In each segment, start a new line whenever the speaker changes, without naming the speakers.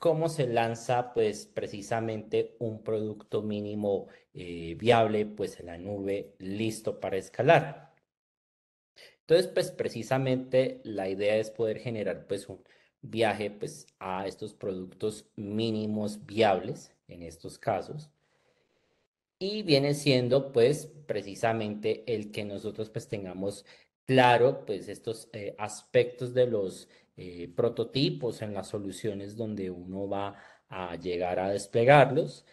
cómo se lanza pues precisamente un producto mínimo eh, viable pues en la nube listo para escalar. Entonces pues precisamente la idea es poder generar pues un viaje pues a estos productos mínimos viables en estos casos y viene siendo pues precisamente el que nosotros pues tengamos claro pues estos eh, aspectos de los eh, prototipos, en las soluciones donde uno va a llegar a desplegarlos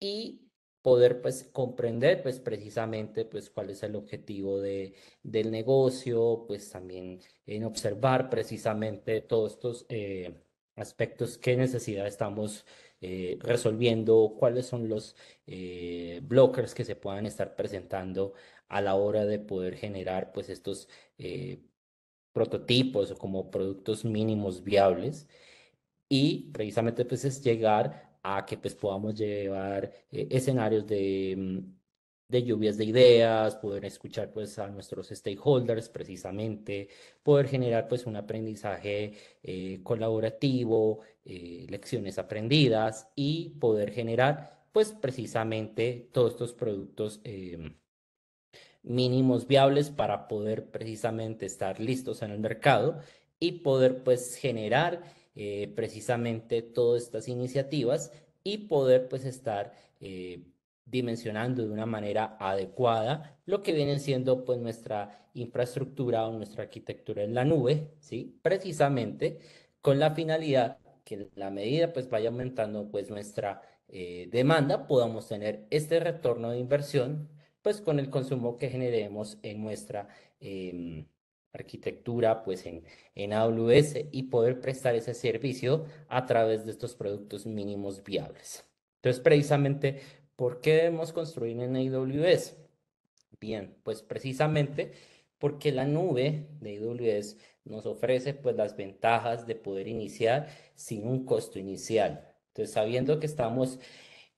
y poder pues comprender pues precisamente pues cuál es el objetivo de, del negocio, pues también en observar precisamente todos estos eh, aspectos, qué necesidad estamos eh, resolviendo, cuáles son los eh, blockers que se puedan estar presentando a la hora de poder generar pues estos prototipos o como productos mínimos viables y precisamente pues es llegar a que pues podamos llevar eh, escenarios mm, de, lluvias de ideas, poder escuchar pues a nuestros stakeholders precisamente, poder generar pues un aprendizaje eh, colaborativo, eh, lecciones aprendidas y poder generar pues precisamente todos estos productos em, mínimos viables para poder precisamente estar listos en el mercado y poder pues generar eh, precisamente todas estas iniciativas y poder pues estar eh, dimensionando de una manera adecuada lo que viene siendo pues nuestra infraestructura o nuestra arquitectura en la nube, ¿sí? Precisamente con la finalidad que la medida pues vaya aumentando pues nuestra eh, demanda, podamos tener este retorno de inversión pues con el consumo que generemos en nuestra em, arquitectura, pues en, en AWS y poder prestar ese servicio a través de estos productos mínimos viables. Entonces, precisamente, ¿por qué debemos construir en AWS? Bien, pues precisamente porque la nube de AWS nos ofrece pues las ventajas de poder iniciar sin un costo inicial. Entonces, sabiendo que estamos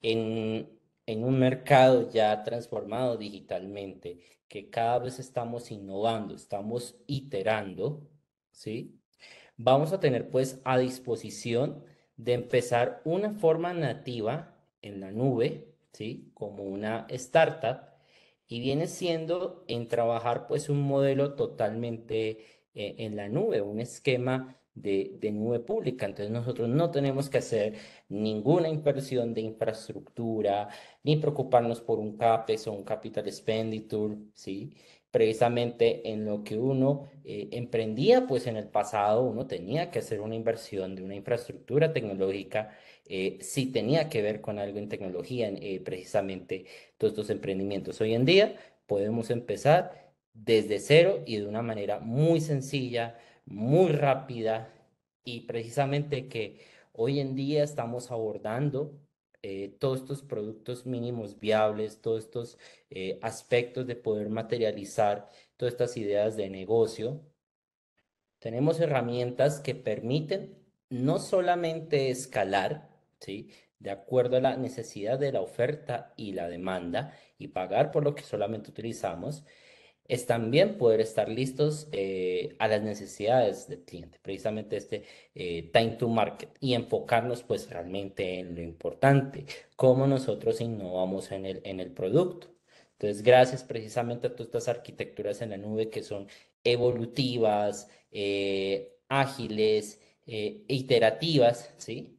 en en un mercado ya transformado digitalmente, que cada vez estamos innovando, estamos iterando, ¿sí? Vamos a tener pues a disposición de empezar una forma nativa en la nube, ¿sí? Como una startup, y viene siendo en trabajar pues un modelo totalmente eh, en la nube, un esquema de, nube pública. Entonces nosotros no tenemos que hacer ninguna inversión de infraestructura, ni preocuparnos por un CAPES o un capital expenditure, ¿sí? Precisamente en lo que uno eh, emprendía, pues en el pasado uno tenía que hacer una inversión de una infraestructura tecnológica, eh, si tenía que ver con algo en tecnología, eh, precisamente todos estos emprendimientos. Hoy en día podemos empezar desde cero y de una manera muy sencilla, muy rápida y precisamente que hoy en día estamos abordando eh, todos estos productos mínimos viables, todos estos eh, aspectos de poder materializar todas estas ideas de negocio. Tenemos herramientas que permiten no solamente escalar, ¿sí? de acuerdo a la necesidad de la oferta y la demanda y pagar por lo que solamente utilizamos, es también poder estar listos eh, a las necesidades del cliente, precisamente este eh, time to market y enfocarnos pues realmente en lo importante, cómo nosotros innovamos en el, en el producto. Entonces, gracias precisamente a todas estas arquitecturas en la nube que son evolutivas, eh, ágiles, iterativas, ¿sí?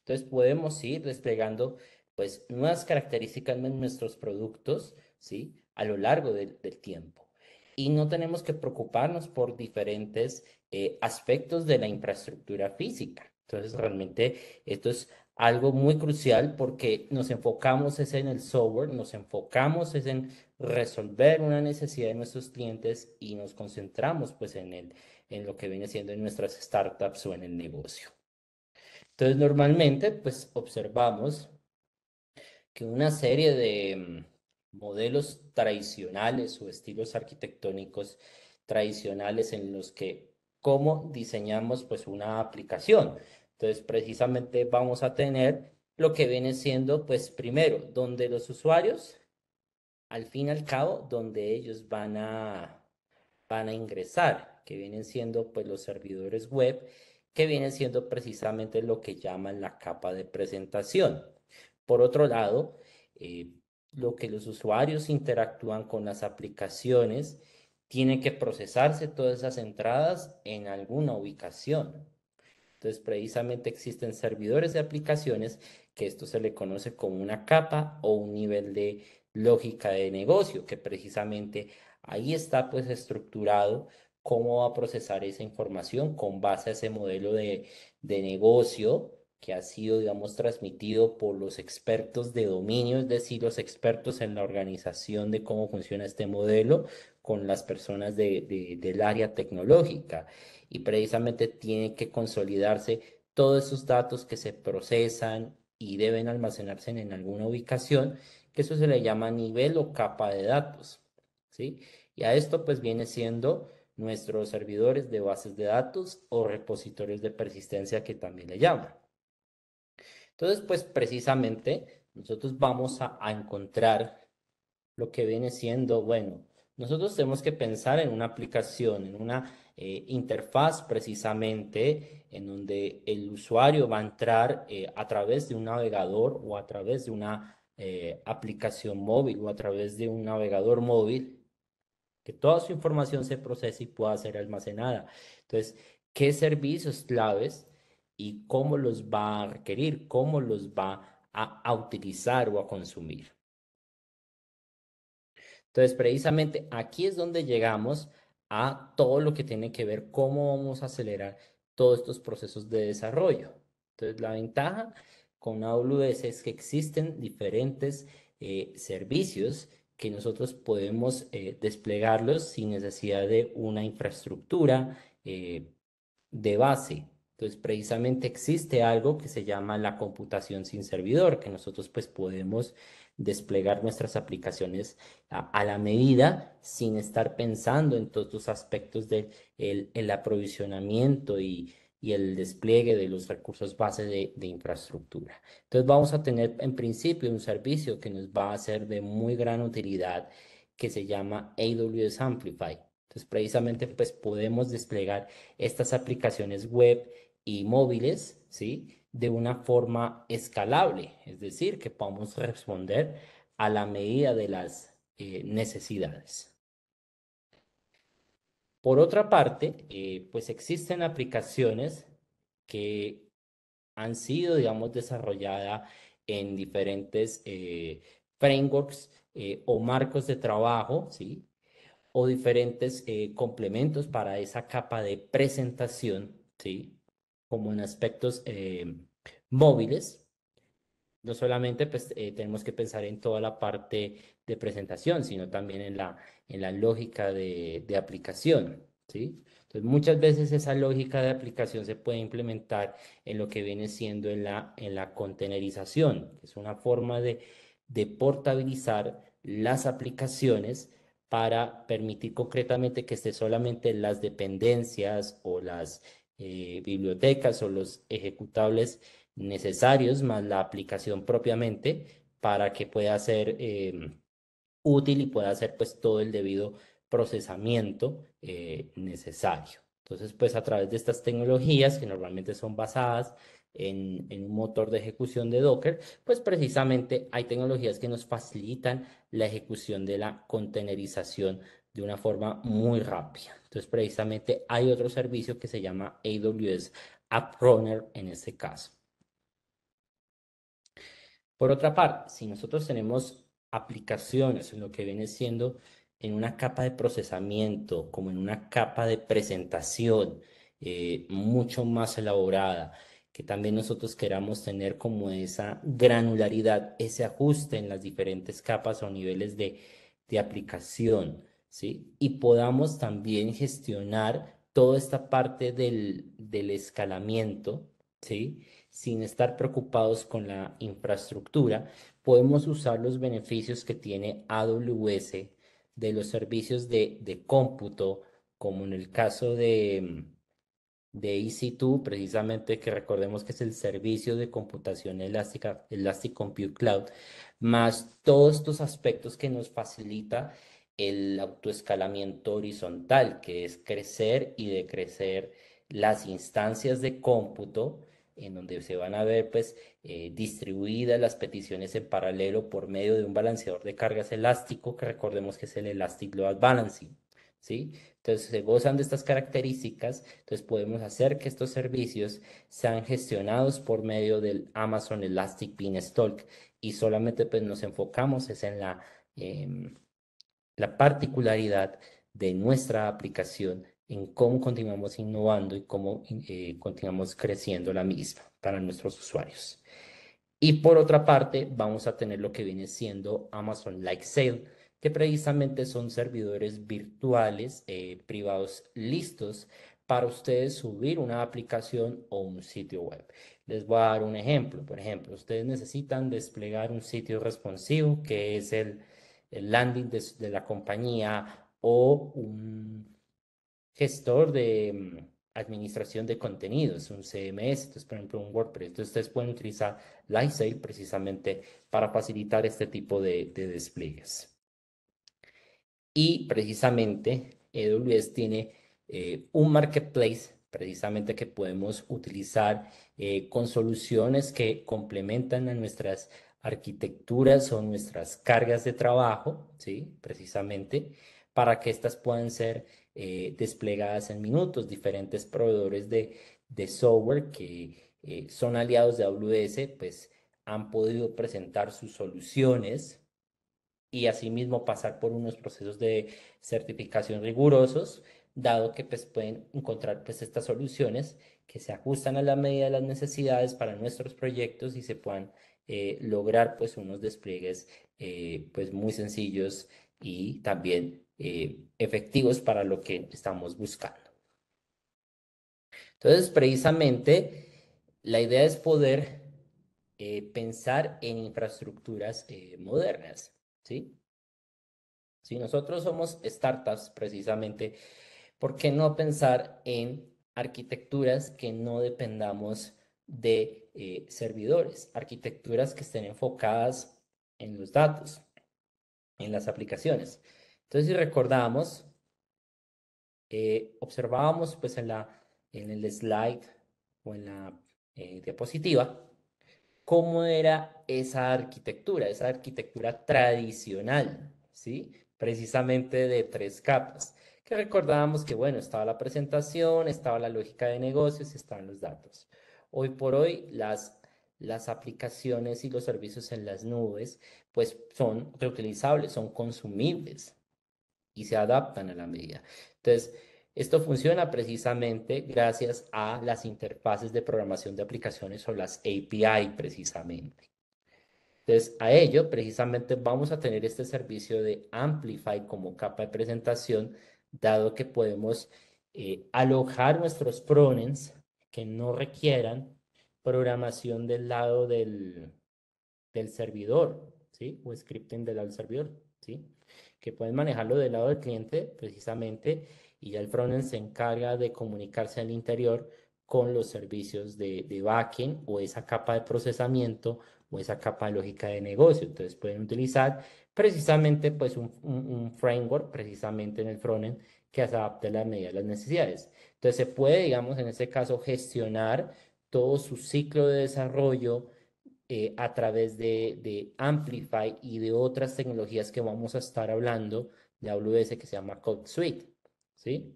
Entonces, podemos ir desplegando pues nuevas características en nuestros productos, ¿sí? a lo largo del tiempo. Y no tenemos que preocuparnos por diferentes eh, aspectos de la infraestructura física. Entonces, realmente esto es algo muy crucial porque nos enfocamos es en el software, nos enfocamos es en resolver una necesidad de nuestros clientes y nos concentramos pues en, el, en lo que viene siendo en nuestras startups o en el negocio. Entonces, normalmente pues observamos que una serie de, mm, modelos tradicionales o estilos arquitectónicos tradicionales en los que cómo diseñamos pues una aplicación. Entonces, precisamente vamos a tener lo que viene siendo, pues primero, donde los usuarios, al fin y al cabo, donde ellos van a, van a ingresar, que vienen siendo pues los servidores web, que vienen siendo precisamente lo que llaman la capa de presentación. Por otro lado, eh, lo que los usuarios interactúan con las aplicaciones, tiene que procesarse todas esas entradas en alguna ubicación. Entonces, precisamente existen servidores de aplicaciones que esto se le conoce como una capa o un nivel de lógica de negocio, que precisamente ahí está pues estructurado cómo va a procesar esa información con base a ese modelo de, de negocio que ha sido, digamos, transmitido por los expertos de dominio, es decir, los expertos en la organización de cómo funciona este modelo con las personas del área tecnológica. Y precisamente tiene que consolidarse todos esos datos que se procesan y deben almacenarse en, alguna ubicación, que eso se le llama nivel o capa de datos. ¿sí? Y a esto pues viene siendo nuestros servidores de bases de datos o repositorios de persistencia que también le llaman. Entonces, pues precisamente nosotros vamos a, encontrar lo que viene siendo, bueno, nosotros tenemos que pensar en una aplicación, en una eh, interfaz precisamente, en donde el usuario va a entrar eh, a través de un navegador o a través de una eh, aplicación móvil o a través de un navegador móvil, que toda su información se procese y pueda ser almacenada. Entonces, ¿qué servicios claves y cómo los va a requerir, cómo los va a, utilizar o a consumir. Entonces, precisamente aquí es donde llegamos a todo lo que tiene que ver cómo vamos a acelerar todos estos procesos de desarrollo. Entonces, la ventaja con AWS es que existen diferentes eh, servicios que nosotros podemos eh, desplegarlos sin necesidad de una infraestructura eh, de base. Entonces, precisamente existe algo que se llama la computación sin servidor, que nosotros pues podemos desplegar nuestras aplicaciones a, la medida sin estar pensando en todos los aspectos del el aprovisionamiento y, el despliegue de los recursos base de, de infraestructura. Entonces, vamos a tener en principio un servicio que nos va a ser de muy gran utilidad que se llama AWS Amplify. Entonces, precisamente, pues podemos desplegar estas aplicaciones web y móviles, ¿sí? De una forma escalable, es decir, que podamos responder a la medida de las eh, necesidades. Por otra parte, eh, pues existen aplicaciones que han sido, digamos, desarrolladas en diferentes eh, frameworks o marcos de trabajo, ¿sí? O diferentes complementos para esa capa de presentación, ¿sí? como en aspectos eh, móviles, no solamente pues, eh, tenemos que pensar en toda la parte de presentación, sino también en la, en la lógica de, aplicación. ¿sí? Entonces, muchas veces esa lógica de aplicación se puede implementar en lo que viene siendo en la, en la contenerización, que es una forma de, de portabilizar las aplicaciones para permitir concretamente que esté solamente las dependencias o las eh, bibliotecas o los ejecutables necesarios, más la aplicación propiamente, para que pueda ser eh, útil y pueda hacer pues todo el debido procesamiento eh, necesario. Entonces, pues a través de estas tecnologías que normalmente son basadas en, en, un motor de ejecución de Docker, pues precisamente hay tecnologías que nos facilitan la ejecución de la contenerización de una forma muy rápida. Entonces, precisamente hay otro servicio que se llama AWS App Runner en este caso. Por otra parte, si nosotros tenemos aplicaciones en lo que viene siendo en una capa de procesamiento, como en una capa de presentación eh, mucho más elaborada, que también nosotros queramos tener como esa granularidad, ese ajuste en las diferentes capas o niveles de, de aplicación, ¿sí? Y podamos también gestionar toda esta parte del, del escalamiento, ¿sí? Sin estar preocupados con la infraestructura, podemos usar los beneficios que tiene AWS de los servicios de, de cómputo, como en el caso de, de EC2, precisamente que recordemos que es el servicio de computación elástica, Elastic Compute Cloud, más todos estos aspectos que nos facilita el autoescalamiento horizontal, que es crecer y decrecer las instancias de cómputo en donde se van a ver pues eh, distribuidas las peticiones en paralelo por medio de un balanceador de cargas elástico que recordemos que es el Elastic Load Balancing. ¿sí? Entonces se gozan de estas características, entonces podemos hacer que estos servicios sean gestionados por medio del Amazon Elastic Beanstalk y solamente pues nos enfocamos es en la... Em, la particularidad de nuestra aplicación en cómo continuamos innovando y cómo eh, continuamos creciendo la misma para nuestros usuarios. Y por otra parte, vamos a tener lo que viene siendo Amazon Like Sale, que precisamente son servidores virtuales eh, privados listos para ustedes subir una aplicación o un sitio web. Les voy a dar un ejemplo. Por ejemplo, ustedes necesitan desplegar un sitio responsivo que es el el landing de, la compañía o un gestor de mm, administración de contenidos, un CMS, entonces, por ejemplo, un WordPress. Entonces, ustedes pueden utilizar Lightsail precisamente para facilitar este tipo de, despliegues. Y precisamente, AWS e tiene eh, un marketplace precisamente que podemos utilizar eh, con soluciones que complementan a nuestras arquitecturas son nuestras cargas de trabajo, ¿sí? precisamente, para que estas puedan ser eh, desplegadas en minutos. Diferentes proveedores de, software que eh, son aliados de AWS, pues han podido presentar sus soluciones y asimismo pasar por unos procesos de certificación rigurosos, dado que pues, pueden encontrar pues, estas soluciones que se ajustan a la medida de las necesidades para nuestros proyectos y se puedan eh, lograr pues unos despliegues eh, pues muy sencillos y también eh, efectivos para lo que estamos buscando. Entonces, precisamente, la idea es poder pensar en infraestructuras modernas, ¿sí? Si nosotros somos startups, precisamente, ¿por qué no pensar en arquitecturas que no dependamos de eh, servidores, arquitecturas que estén enfocadas en los datos, en las aplicaciones. Entonces, si recordamos, observamos eh, observábamos pues en, la, en el slide o en la eh, diapositiva cómo era esa arquitectura, esa arquitectura tradicional, ¿sí? Precisamente de tres capas, que recordábamos que, bueno, estaba la presentación, estaba la lógica de negocios y estaban los datos. Hoy por hoy las, las aplicaciones y los servicios en las nubes pues son reutilizables, son consumibles y se adaptan a la medida. Entonces, esto funciona precisamente gracias a las interfaces de programación de aplicaciones o las API precisamente. Entonces, a ello precisamente vamos a tener este servicio de Amplify como capa de presentación, dado que podemos eh, alojar nuestros pronens que no requieran programación del lado del, servidor, ¿sí? O scripting del lado del servidor, ¿sí? Que pueden manejarlo del lado del cliente precisamente y ya el frontend se encarga de comunicarse al interior con los servicios de, de backend o esa capa de procesamiento o esa capa de lógica de negocio. Entonces pueden utilizar precisamente pues un, framework precisamente en el frontend que se adapte a la medida de las necesidades. Entonces se puede, digamos, en este caso, gestionar todo su ciclo de desarrollo eh, a través de, Amplify y de otras tecnologías que vamos a estar hablando de AWS que se llama Code Suite, ¿sí?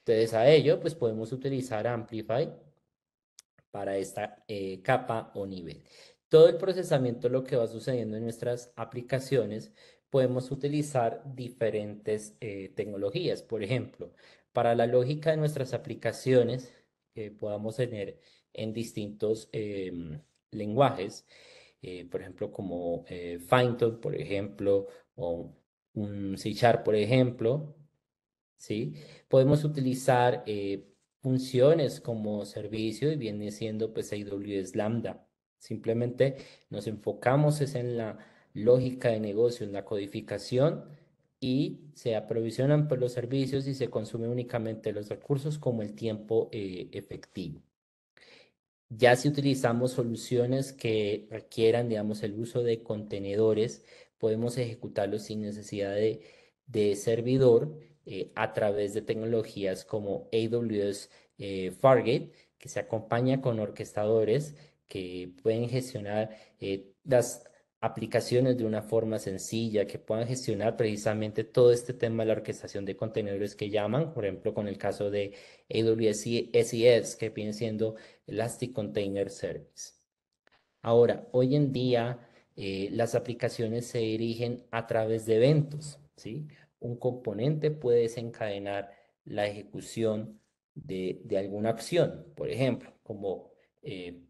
Entonces a ello, pues podemos utilizar Amplify para esta eh, capa o nivel. Todo el procesamiento, lo que va sucediendo en nuestras aplicaciones, podemos utilizar diferentes eh, tecnologías. Por ejemplo, para la lógica de nuestras aplicaciones que podamos tener en distintos em, lenguajes, eh, por ejemplo, como eh, por ejemplo, o un C por ejemplo, ¿sí? Podemos utilizar eh, funciones como servicio y viene siendo pues AWS Lambda. Simplemente nos enfocamos es en la lógica de negocio, en la codificación y se aprovisionan por pues, los servicios y se consume únicamente los recursos como el tiempo eh, efectivo. Ya si utilizamos soluciones que requieran, digamos, el uso de contenedores, podemos ejecutarlos sin necesidad de, servidor eh, a través de tecnologías como AWS eh, Fargate, que se acompaña con orquestadores que pueden gestionar las aplicaciones de una forma sencilla, que puedan gestionar precisamente todo este tema de la orquestación de contenedores que llaman, por ejemplo, con el caso de AWS SES, que viene siendo Elastic Container Service. Ahora, hoy en día eh, las aplicaciones se dirigen a través de eventos, ¿sí? Un componente puede desencadenar la ejecución de, alguna acción, por ejemplo, como eh,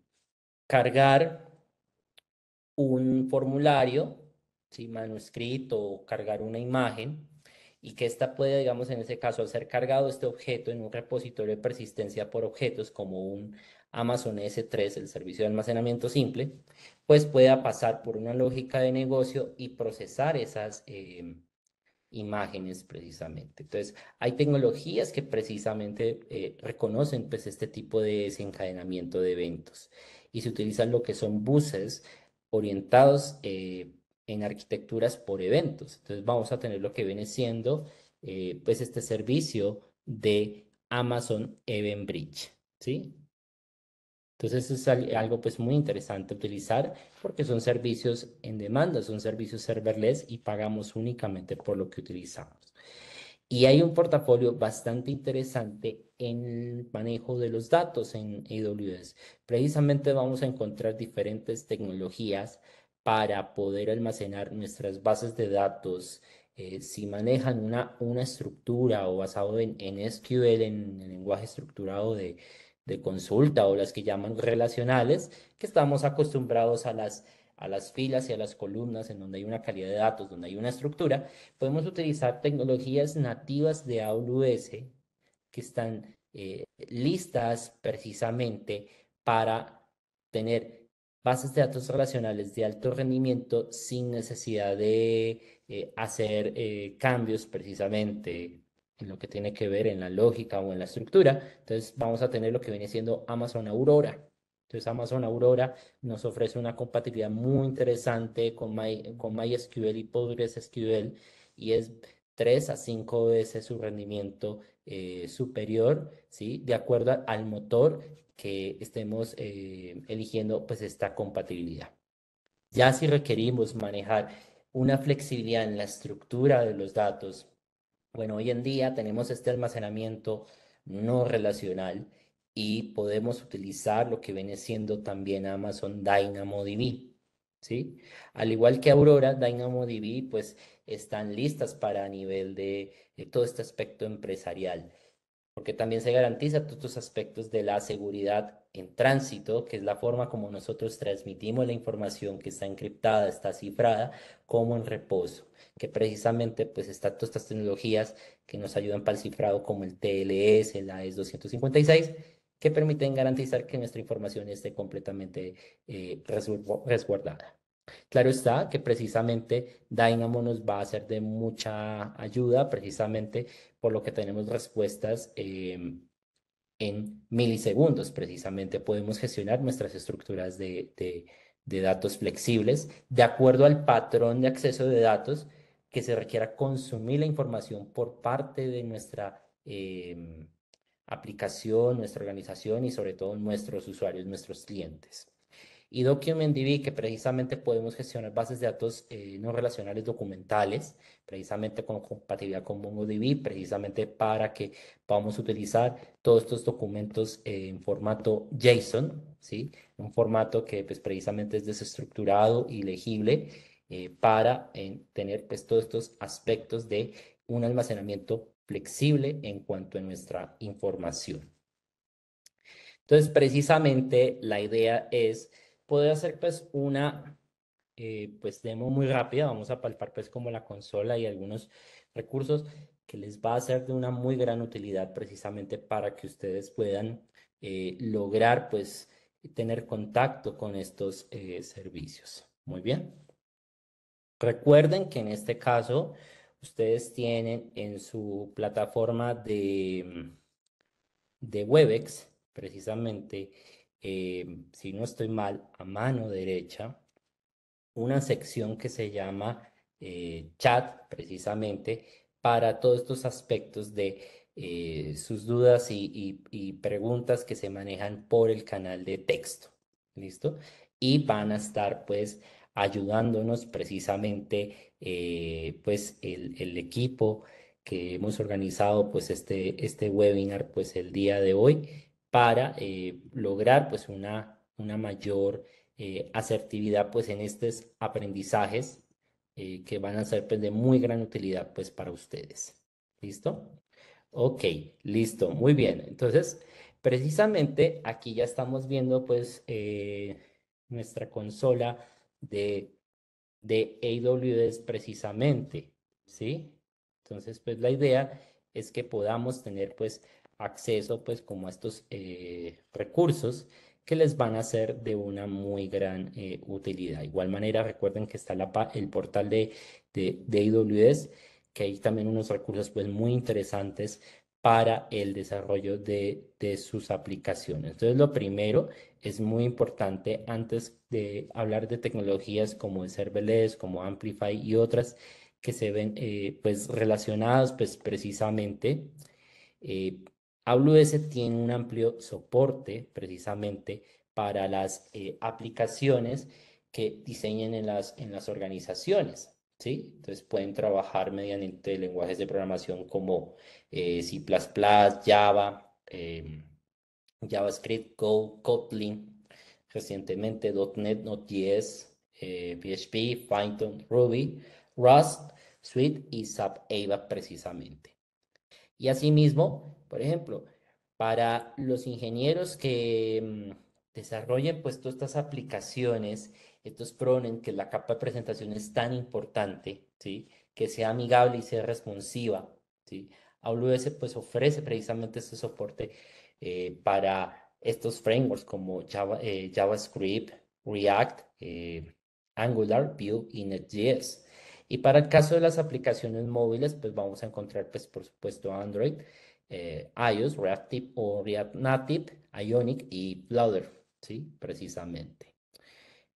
cargar un formulario, si manuscrito o cargar una imagen y que esta puede, digamos, en ese caso, al ser cargado este objeto en un repositorio de persistencia por objetos como un Amazon S3, el servicio de almacenamiento simple, pues pueda pasar por una lógica de negocio y procesar esas eh, imágenes precisamente. Entonces, hay tecnologías que precisamente eh, reconocen pues este tipo de desencadenamiento de eventos y se utilizan lo que son buses orientados eh, en arquitecturas por eventos. Entonces vamos a tener lo que viene siendo eh, pues este servicio de Amazon EventBridge. ¿sí? Entonces es algo pues muy interesante utilizar porque son servicios en demanda, son servicios serverless y pagamos únicamente por lo que utilizamos. Y hay un portafolio bastante interesante en el manejo de los datos en AWS. Precisamente vamos a encontrar diferentes tecnologías para poder almacenar nuestras bases de datos. Eh, si manejan una, una estructura o basado en, SQL, en lenguaje estructurado de consulta o las que llaman relacionales, que estamos acostumbrados a las a las filas y a las columnas en donde hay una calidad de datos, donde hay una estructura, podemos utilizar tecnologías nativas de AWS que están eh, listas precisamente para tener bases de datos relacionales de alto rendimiento sin necesidad de eh, hacer eh, cambios precisamente en lo que tiene que ver en la lógica o en la estructura. Entonces vamos a tener lo que viene siendo Amazon Aurora, entonces Amazon Aurora nos ofrece una compatibilidad muy interesante con, MySQL y PostgreSQL y es 3 a 5 veces su rendimiento eh, superior, ¿sí? De acuerdo al motor que estemos eh, eligiendo, pues esta compatibilidad. Ya si requerimos manejar una flexibilidad en la estructura de los datos, bueno, hoy en día tenemos este almacenamiento no relacional, y podemos utilizar lo que viene siendo también Amazon DynamoDB. ¿sí? Al igual que Aurora, DynamoDB pues están listas para a nivel de, todo este aspecto empresarial, porque también se garantiza todos estos aspectos de la seguridad en tránsito, que es la forma como nosotros transmitimos la información que está encriptada, está cifrada, como en reposo, que precisamente pues están todas estas tecnologías que nos ayudan para el cifrado como el TLS, la AES 256 que permiten garantizar que nuestra información esté completamente eh, resguardada. Claro está que precisamente Dynamo nos va a ser de mucha ayuda, precisamente por lo que tenemos respuestas em, en milisegundos. Precisamente podemos gestionar nuestras estructuras de, datos flexibles de acuerdo al patrón de acceso de datos que se requiera consumir la información por parte de nuestra em, aplicación, nuestra organización y sobre todo nuestros usuarios, nuestros clientes. Y DocumentDB, que precisamente podemos gestionar bases de datos eh, no relacionales documentales, precisamente con compatibilidad con MongoDB, precisamente para que podamos utilizar todos estos documentos eh, en formato JSON, ¿sí? un formato que pues, precisamente es desestructurado y legible eh, para tener pues, todos estos aspectos de un almacenamiento flexible en cuanto a nuestra información. Entonces, precisamente la idea es poder hacer pues una eh, pues demo muy rápida, vamos a palpar pues como la consola y algunos recursos que les va a ser de una muy gran utilidad precisamente para que ustedes puedan eh, lograr pues tener contacto con estos eh, servicios. Muy bien. Recuerden que en este caso ustedes tienen en su plataforma de, de Webex, precisamente, eh, si no estoy mal, a mano derecha, una sección que se llama eh, chat, precisamente, para todos estos aspectos de eh, sus dudas y, preguntas que se manejan por el canal de texto. ¿Listo? Y van a estar, pues, ayudándonos precisamente eh, pues el, equipo que hemos organizado pues este, este webinar pues el día de hoy para eh, lograr pues una, una mayor eh, asertividad pues en estos aprendizajes que van a ser pues, de muy gran utilidad pues para ustedes. ¿Listo? Ok, listo, muy bien. Entonces, precisamente aquí ya estamos viendo pues nuestra consola de, de AWS precisamente, ¿sí? Entonces, pues la idea es que podamos tener pues acceso pues como a estos eh, recursos que les van a ser de una muy gran eh, utilidad. De igual manera, recuerden que está el portal de, de, AWS, que hay también unos recursos pues muy interesantes para el desarrollo de, sus aplicaciones. Entonces, lo primero es muy importante antes de hablar de tecnologías como el serverless, como Amplify y otras que se ven eh, pues relacionadas pues precisamente. Eh, AWS tiene un amplio soporte precisamente para las eh, aplicaciones que diseñen las, en las organizaciones. ¿sí? Entonces pueden trabajar mediante lenguajes de programación como eh, C++, Java, em, JavaScript, Go, Kotlin, recientemente .NET, Node.js, eh, PHP, Python, Ruby, Rust, Swift y SAP e precisamente. Y asimismo, por ejemplo, para los ingenieros que em, desarrollen pues todas estas aplicaciones estos pronen que la capa de presentación es tan importante, ¿sí? que sea amigable y sea responsiva. ¿sí? AWS pues ofrece precisamente este soporte eh, para estos frameworks como eh, JavaScript, React, eh, Angular, Vue y NetJS. Y para el caso de las aplicaciones móviles, pues vamos a encontrar, pues por supuesto, Android, iOS, Reactive o React Native, Ionic y Flutter, ¿sí? Precisamente.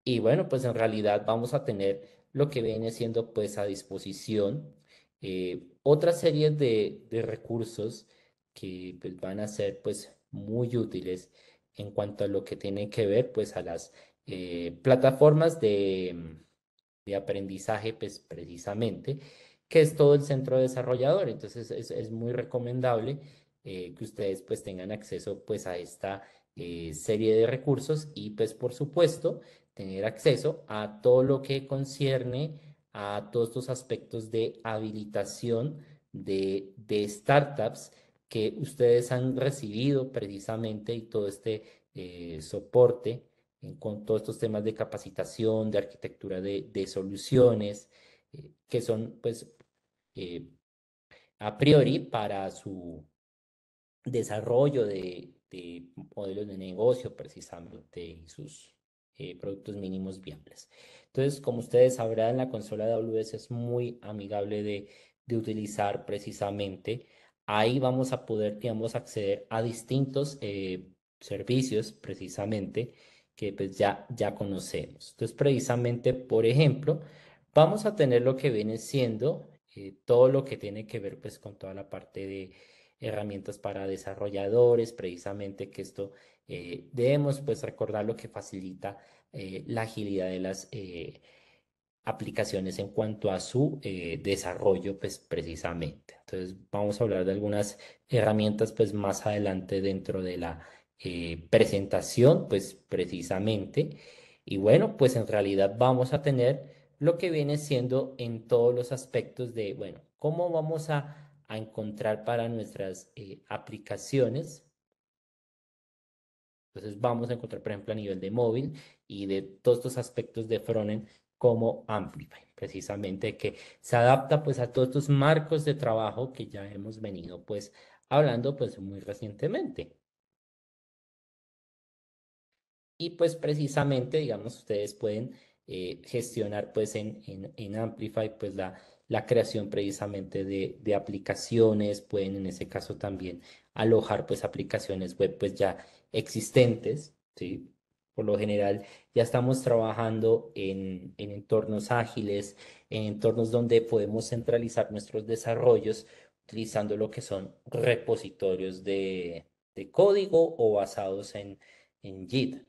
Y bueno, pues en realidad vamos a tener lo que viene siendo pues a disposición eh, otra serie de, recursos que pues, van a ser pues muy útiles en cuanto a lo que tiene que ver pues a las eh, plataformas mm, de, aprendizaje pues precisamente que es todo el centro desarrollador entonces es, muy recomendable eh, que ustedes pues tengan acceso pues a esta serie de recursos y pues por supuesto tener acceso a todo lo que concierne a todos estos aspectos de habilitación de, startups que ustedes han recibido precisamente y todo este eh, soporte en, con todos estos temas de capacitación, de arquitectura de, soluciones, eh, que son pues eh, a priori para su desarrollo de, de modelos de negocio precisamente y sus, eh, productos mínimos viables. Entonces, como ustedes sabrán, la consola de AWS es muy amigable de, utilizar precisamente. Ahí vamos a poder, digamos, acceder a distintos eh, servicios precisamente que pues ya, ya conocemos. Entonces, precisamente, por ejemplo, vamos a tener lo que viene siendo eh, todo lo que tiene que ver pues con toda la parte de herramientas para desarrolladores, precisamente que esto eh, debemos pues recordar lo que facilita eh, la agilidad de las eh, aplicaciones en cuanto a su desarrollo pues precisamente. Entonces vamos a hablar de algunas herramientas pues más adelante dentro de la presentación pues precisamente. Y bueno, pues en realidad vamos a tener lo que viene siendo en todos los aspectos de, bueno, cómo vamos a a encontrar para nuestras eh, aplicaciones. Entonces vamos a encontrar, por ejemplo, a nivel de móvil y de todos estos aspectos de frontend como Amplify, precisamente que se adapta pues a todos estos marcos de trabajo que ya hemos venido pues hablando pues muy recientemente. Y pues precisamente, digamos, ustedes pueden eh, gestionar pues en, en, en Amplify pues la la creación precisamente de, aplicaciones, pueden en ese caso también alojar pues aplicaciones web pues ya existentes, ¿sí? Por lo general ya estamos trabajando en, entornos ágiles, en entornos donde podemos centralizar nuestros desarrollos utilizando lo que son repositorios de, código o basados en, en Git,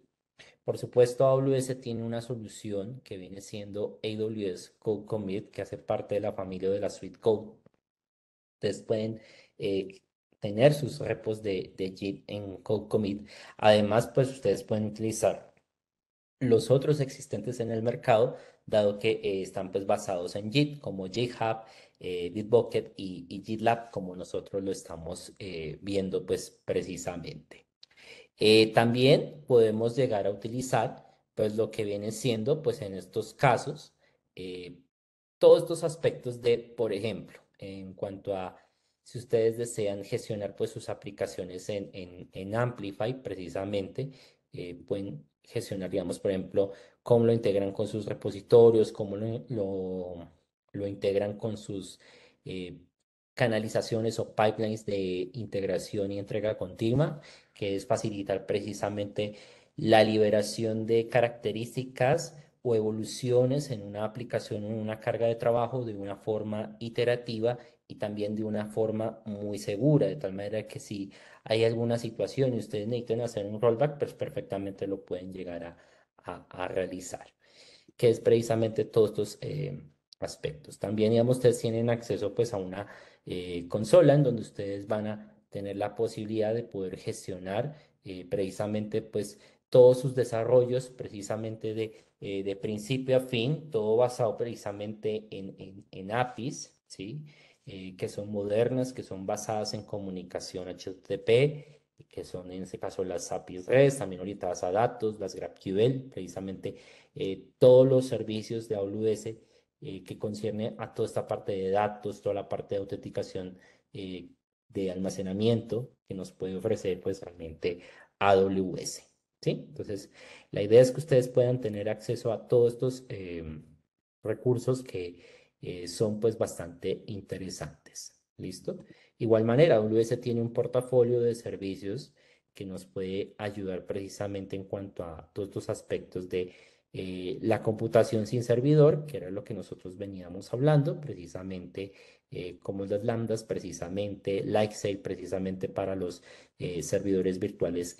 por supuesto, AWS tiene una solución que viene siendo AWS CodeCommit, que hace parte de la familia de la suite Code. Ustedes pueden eh, tener sus repos de, JIT en CodeCommit. Además, pues ustedes pueden utilizar los otros existentes en el mercado, dado que eh, están pues basados en Git, como GitHub, eh, Bitbucket y, GitLab, como nosotros lo estamos viendo pues precisamente. Eh, también podemos llegar a utilizar pues lo que viene siendo pues en estos casos eh, todos estos aspectos de, por ejemplo, en cuanto a si ustedes desean gestionar pues sus aplicaciones en, en, Amplify precisamente, eh, pueden gestionar, digamos, por ejemplo, cómo lo integran con sus repositorios, cómo lo, integran con sus canalizaciones o pipelines de integración y entrega continua que es facilitar precisamente la liberación de características o evoluciones en una aplicación, en una carga de trabajo de una forma iterativa y también de una forma muy segura, de tal manera que si hay alguna situación y ustedes necesitan hacer un rollback, pues perfectamente lo pueden llegar a, realizar, que es precisamente todos estos eh, aspectos. También, digamos, ustedes tienen acceso pues a una eh, consola en donde ustedes van a tener la posibilidad de poder gestionar eh, precisamente pues todos sus desarrollos precisamente de, eh, de, principio a fin, todo basado precisamente en, en, APIs, ¿sí? Eh, que son modernas, que son basadas en comunicación HTTP, que son en este caso las APIs REST, también orientadas a datos, las GraphQL, precisamente todos los servicios de AWS que concierne a toda esta parte de datos, toda la parte de autenticación de almacenamiento que nos puede ofrecer pues realmente AWS. ¿sí? Entonces, la idea es que ustedes puedan tener acceso a todos estos em, recursos que eh, son pues bastante interesantes. ¿Listo? Igual manera, AWS tiene un portafolio de servicios que nos puede ayudar precisamente en cuanto a todos estos aspectos de eh, la computación sin servidor, que era lo que nosotros veníamos hablando, precisamente eh, como las lambdas, precisamente Lightsail, precisamente para los eh, servidores virtuales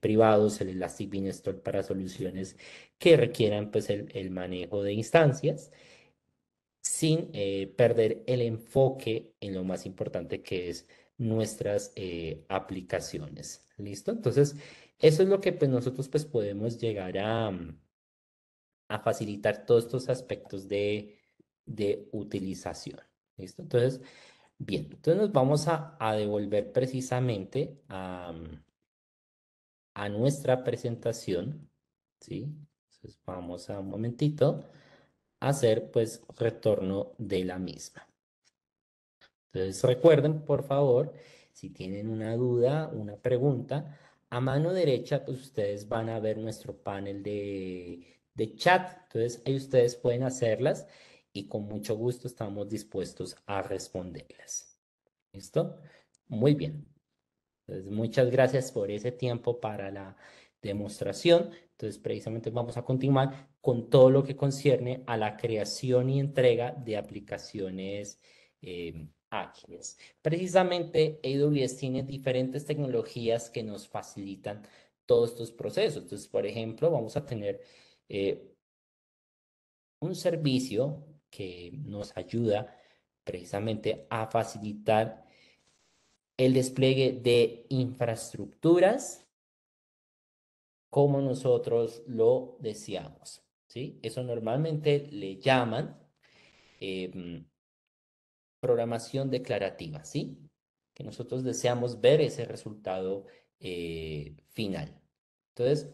privados, el Elastic Beanstalk para soluciones que requieran pues, el, el manejo de instancias sin perder el enfoque en lo más importante que es nuestras aplicaciones. ¿Listo? Entonces, eso es lo que pues, nosotros pues, podemos llegar a, a facilitar todos estos aspectos de, utilización. ¿Listo? Entonces, bien, entonces nos vamos a, devolver precisamente a, mm, a, nuestra presentación, ¿sí? Entonces vamos a un momentito a hacer pues retorno de la misma. Entonces recuerden, por favor, si tienen una duda, una pregunta, a mano derecha pues ustedes van a ver nuestro panel de, de chat. Entonces, ahí ustedes pueden hacerlas y con mucho gusto estamos dispuestos a responderlas. ¿Listo? Muy bien. Entonces, muchas gracias por ese tiempo para la demostración. Entonces, precisamente vamos a continuar con todo lo que concierne a la creación y entrega de aplicaciones eh, ágiles. Precisamente, AWS tiene diferentes tecnologías que nos facilitan todos estos procesos. Entonces, por ejemplo, vamos a tener eh, un servicio que nos ayuda precisamente a facilitar el despliegue de infraestructuras como nosotros lo deseamos. ¿sí? Eso normalmente le llaman em, programación declarativa, ¿sí? que nosotros deseamos ver ese resultado eh, final. Entonces,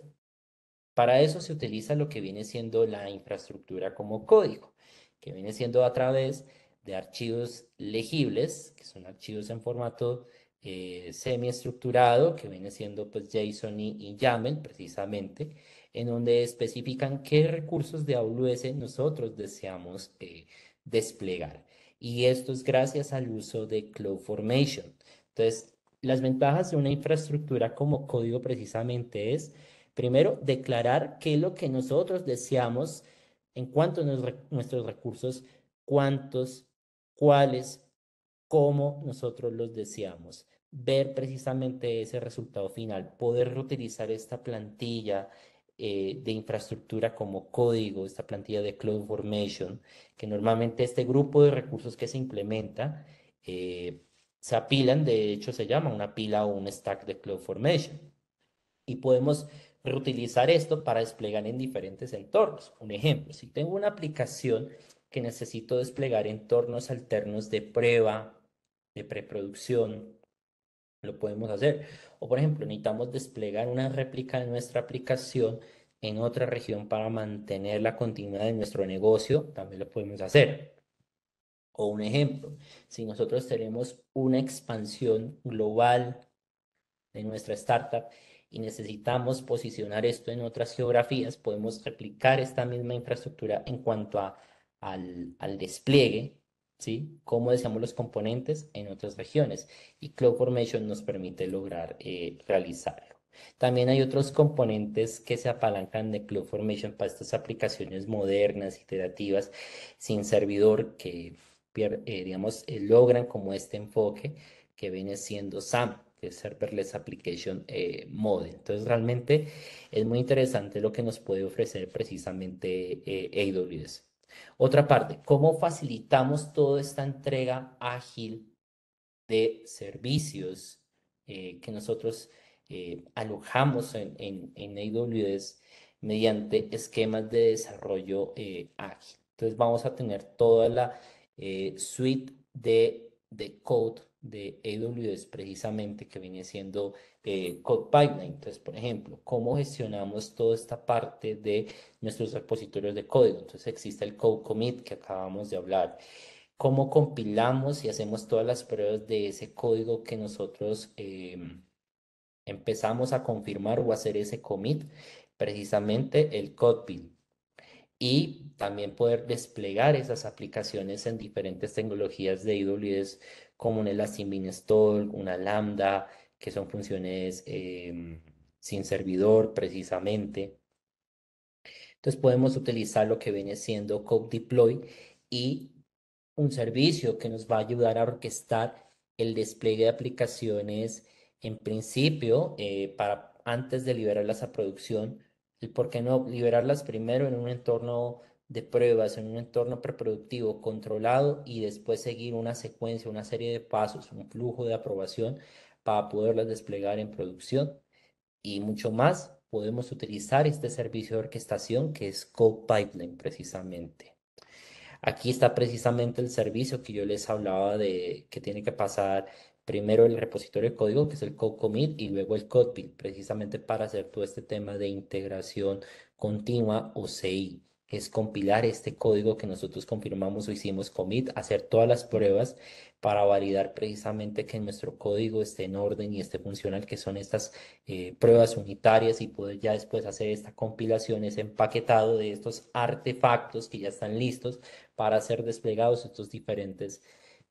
para eso se utiliza lo que viene siendo la infraestructura como código, que viene siendo a través de archivos legibles, que son archivos en formato eh, semiestructurado, que viene siendo pues JSON y, YAML precisamente, en donde especifican qué recursos de AWS nosotros deseamos eh, desplegar. Y esto es gracias al uso de CloudFormation. Entonces, las ventajas de una infraestructura como código precisamente es Primero, declarar qué es lo que nosotros deseamos en cuanto a nuestros recursos, cuántos, cuáles, cómo nosotros los deseamos. Ver precisamente ese resultado final, poder reutilizar esta plantilla eh, de infraestructura como código, esta plantilla de Cloud Formation, que normalmente este grupo de recursos que se implementa, eh, se apilan, de hecho se llama una pila o un stack de Cloud Formation. Y podemos reutilizar esto para desplegar en diferentes entornos. Un ejemplo, si tengo una aplicación que necesito desplegar en entornos alternos de prueba, de preproducción, lo podemos hacer. O por ejemplo, necesitamos desplegar una réplica de nuestra aplicación en otra región para mantener la continuidad de nuestro negocio, también lo podemos hacer. O un ejemplo, si nosotros tenemos una expansión global de nuestra startup y necesitamos posicionar esto en otras geografías, podemos replicar esta misma infraestructura en cuanto a, al, despliegue, ¿sí? Como deseamos los componentes en otras regiones. Y CloudFormation nos permite lograr eh, realizarlo. También hay otros componentes que se apalancan de CloudFormation para estas aplicaciones modernas, iterativas, sin servidor, que eh, digamos, eh, logran como este enfoque que viene siendo SAM, que Serverless Application eh, Mode. Model. Entonces realmente es muy interesante lo que nos puede ofrecer precisamente eh, AWS. Otra parte, ¿cómo facilitamos toda esta entrega ágil de servicios eh, que nosotros alojamos en, en, en, AWS mediante esquemas de desarrollo ágil? Entonces vamos a tener toda la suite de, de code de AWS precisamente que viene siendo eh, Code Pipeline. Entonces, por ejemplo, cómo gestionamos toda esta parte de nuestros repositorios de código. Entonces, existe el Code Commit que acabamos de hablar. Cómo compilamos y hacemos todas las pruebas de ese código que nosotros em, empezamos a confirmar o hacer ese commit, precisamente el Code Build y también poder desplegar esas aplicaciones en diferentes tecnologías de AWS como un Elastic Beanstalk, una Lambda, que son funciones em, sin servidor precisamente. Entonces podemos utilizar lo que viene siendo Code Deploy y un servicio que nos va a ayudar a orquestar el despliegue de aplicaciones en principio eh, para antes de liberarlas a producción y por qué no liberarlas primero en un entorno de pruebas en un entorno preproductivo controlado y después seguir una secuencia, una serie de pasos, un flujo de aprobación para poderlas desplegar en producción y mucho más, podemos utilizar este servicio de orquestación que es CodePipeline, Pipeline precisamente. Aquí está precisamente el servicio que yo les hablaba de que tiene que pasar primero el repositorio de código, que es el code commit, y luego el code precisamente para hacer todo este tema de integración continua o CI es compilar este código que nosotros confirmamos o hicimos commit, hacer todas las pruebas para validar precisamente que nuestro código esté en orden y esté funcional, que son estas eh, pruebas unitarias y poder ya después hacer esta compilación, ese empaquetado de estos artefactos que ya están listos para ser desplegados estos diferentes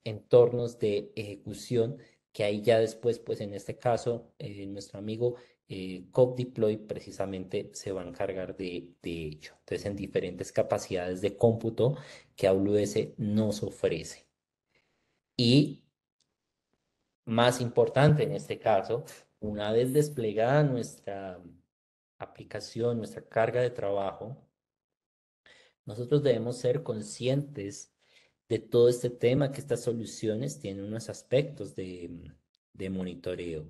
entornos de ejecución que ahí ya después, pues en este caso, eh, nuestro amigo eh, precisamente se va a encargar de, de ello. Entonces, en diferentes capacidades de cómputo que AWS nos ofrece. Y más importante en este caso, una vez desplegada nuestra aplicación, nuestra carga de trabajo, nosotros debemos ser conscientes de todo este tema, que estas soluciones tienen unos aspectos de, de monitoreo.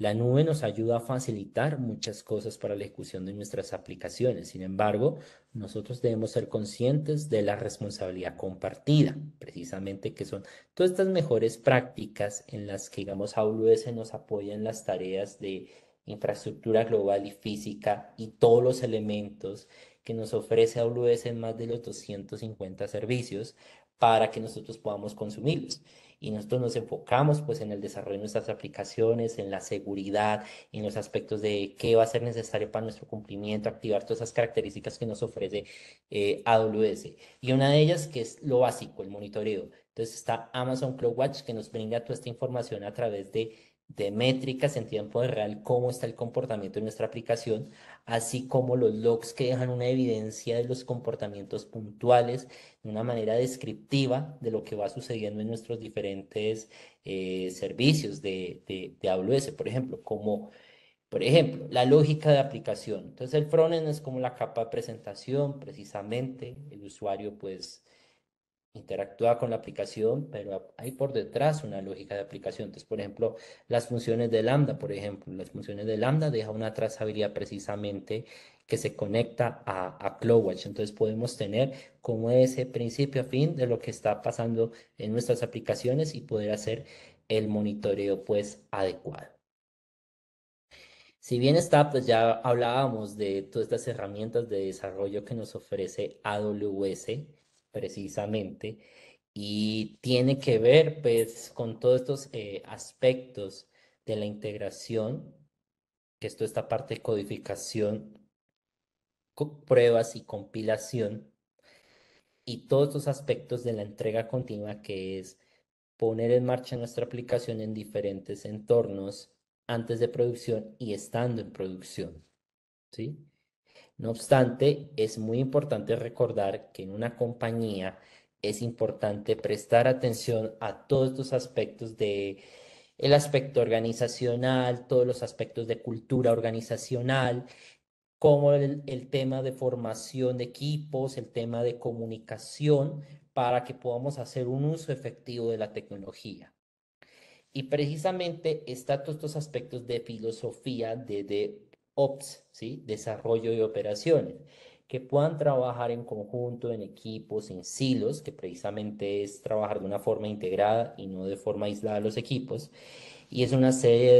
La nube nos ayuda a facilitar muchas cosas para la ejecución de nuestras aplicaciones. Sin embargo, nosotros debemos ser conscientes de la responsabilidad compartida, precisamente que son todas estas mejores prácticas en las que, digamos, AWS nos apoya en las tareas de infraestructura global y física y todos los elementos que nos ofrece AWS en más de los 250 servicios para que nosotros podamos consumirlos y nosotros nos enfocamos pues en el desarrollo de nuestras aplicaciones, en la seguridad, en los aspectos de qué va a ser necesario para nuestro cumplimiento, activar todas esas características que nos ofrece eh, AWS. Y una de ellas que es lo básico, el monitoreo. Entonces está Amazon CloudWatch que nos brinda toda esta información a través de de métricas en tiempo real, cómo está el comportamiento de nuestra aplicación así como los logs que dejan una evidencia de los comportamientos puntuales, de una manera descriptiva de lo que va sucediendo en nuestros diferentes eh, servicios de, de, AWS, por ejemplo, como...
Por ejemplo, la lógica
de aplicación. Entonces el frontend es como la capa de presentación, precisamente. El usuario pues interactúa con la aplicación, pero hay por detrás una lógica de aplicación. Entonces, por ejemplo, las funciones de lambda, por ejemplo, las funciones de lambda deja una trazabilidad precisamente que se conecta a, a CloudWatch. Entonces podemos tener como ese principio a fin de lo que está pasando en nuestras aplicaciones y poder hacer el monitoreo pues adecuado. Si bien está, pues ya hablábamos de todas estas herramientas de desarrollo que nos ofrece AWS, precisamente, y tiene que ver pues con todos estos eh, aspectos de la integración, que es esta parte de codificación, pruebas y compilación, y todos estos aspectos de la entrega continua que es poner en marcha nuestra aplicación en diferentes entornos antes de producción y estando en producción. ¿sí? No obstante, es muy importante recordar que en una compañía es importante prestar atención a todos estos aspectos de el aspecto organizacional, todos los aspectos de cultura organizacional, como el, tema de formación de equipos, el tema de comunicación, para que podamos hacer un uso efectivo de la tecnología. Y precisamente está todos estos aspectos de filosofía, de Ops, ¿sí? desarrollo y operaciones, que puedan trabajar en conjunto, en equipos, en silos, que precisamente es trabajar de una forma integrada y no de forma aislada los equipos. Y es una serie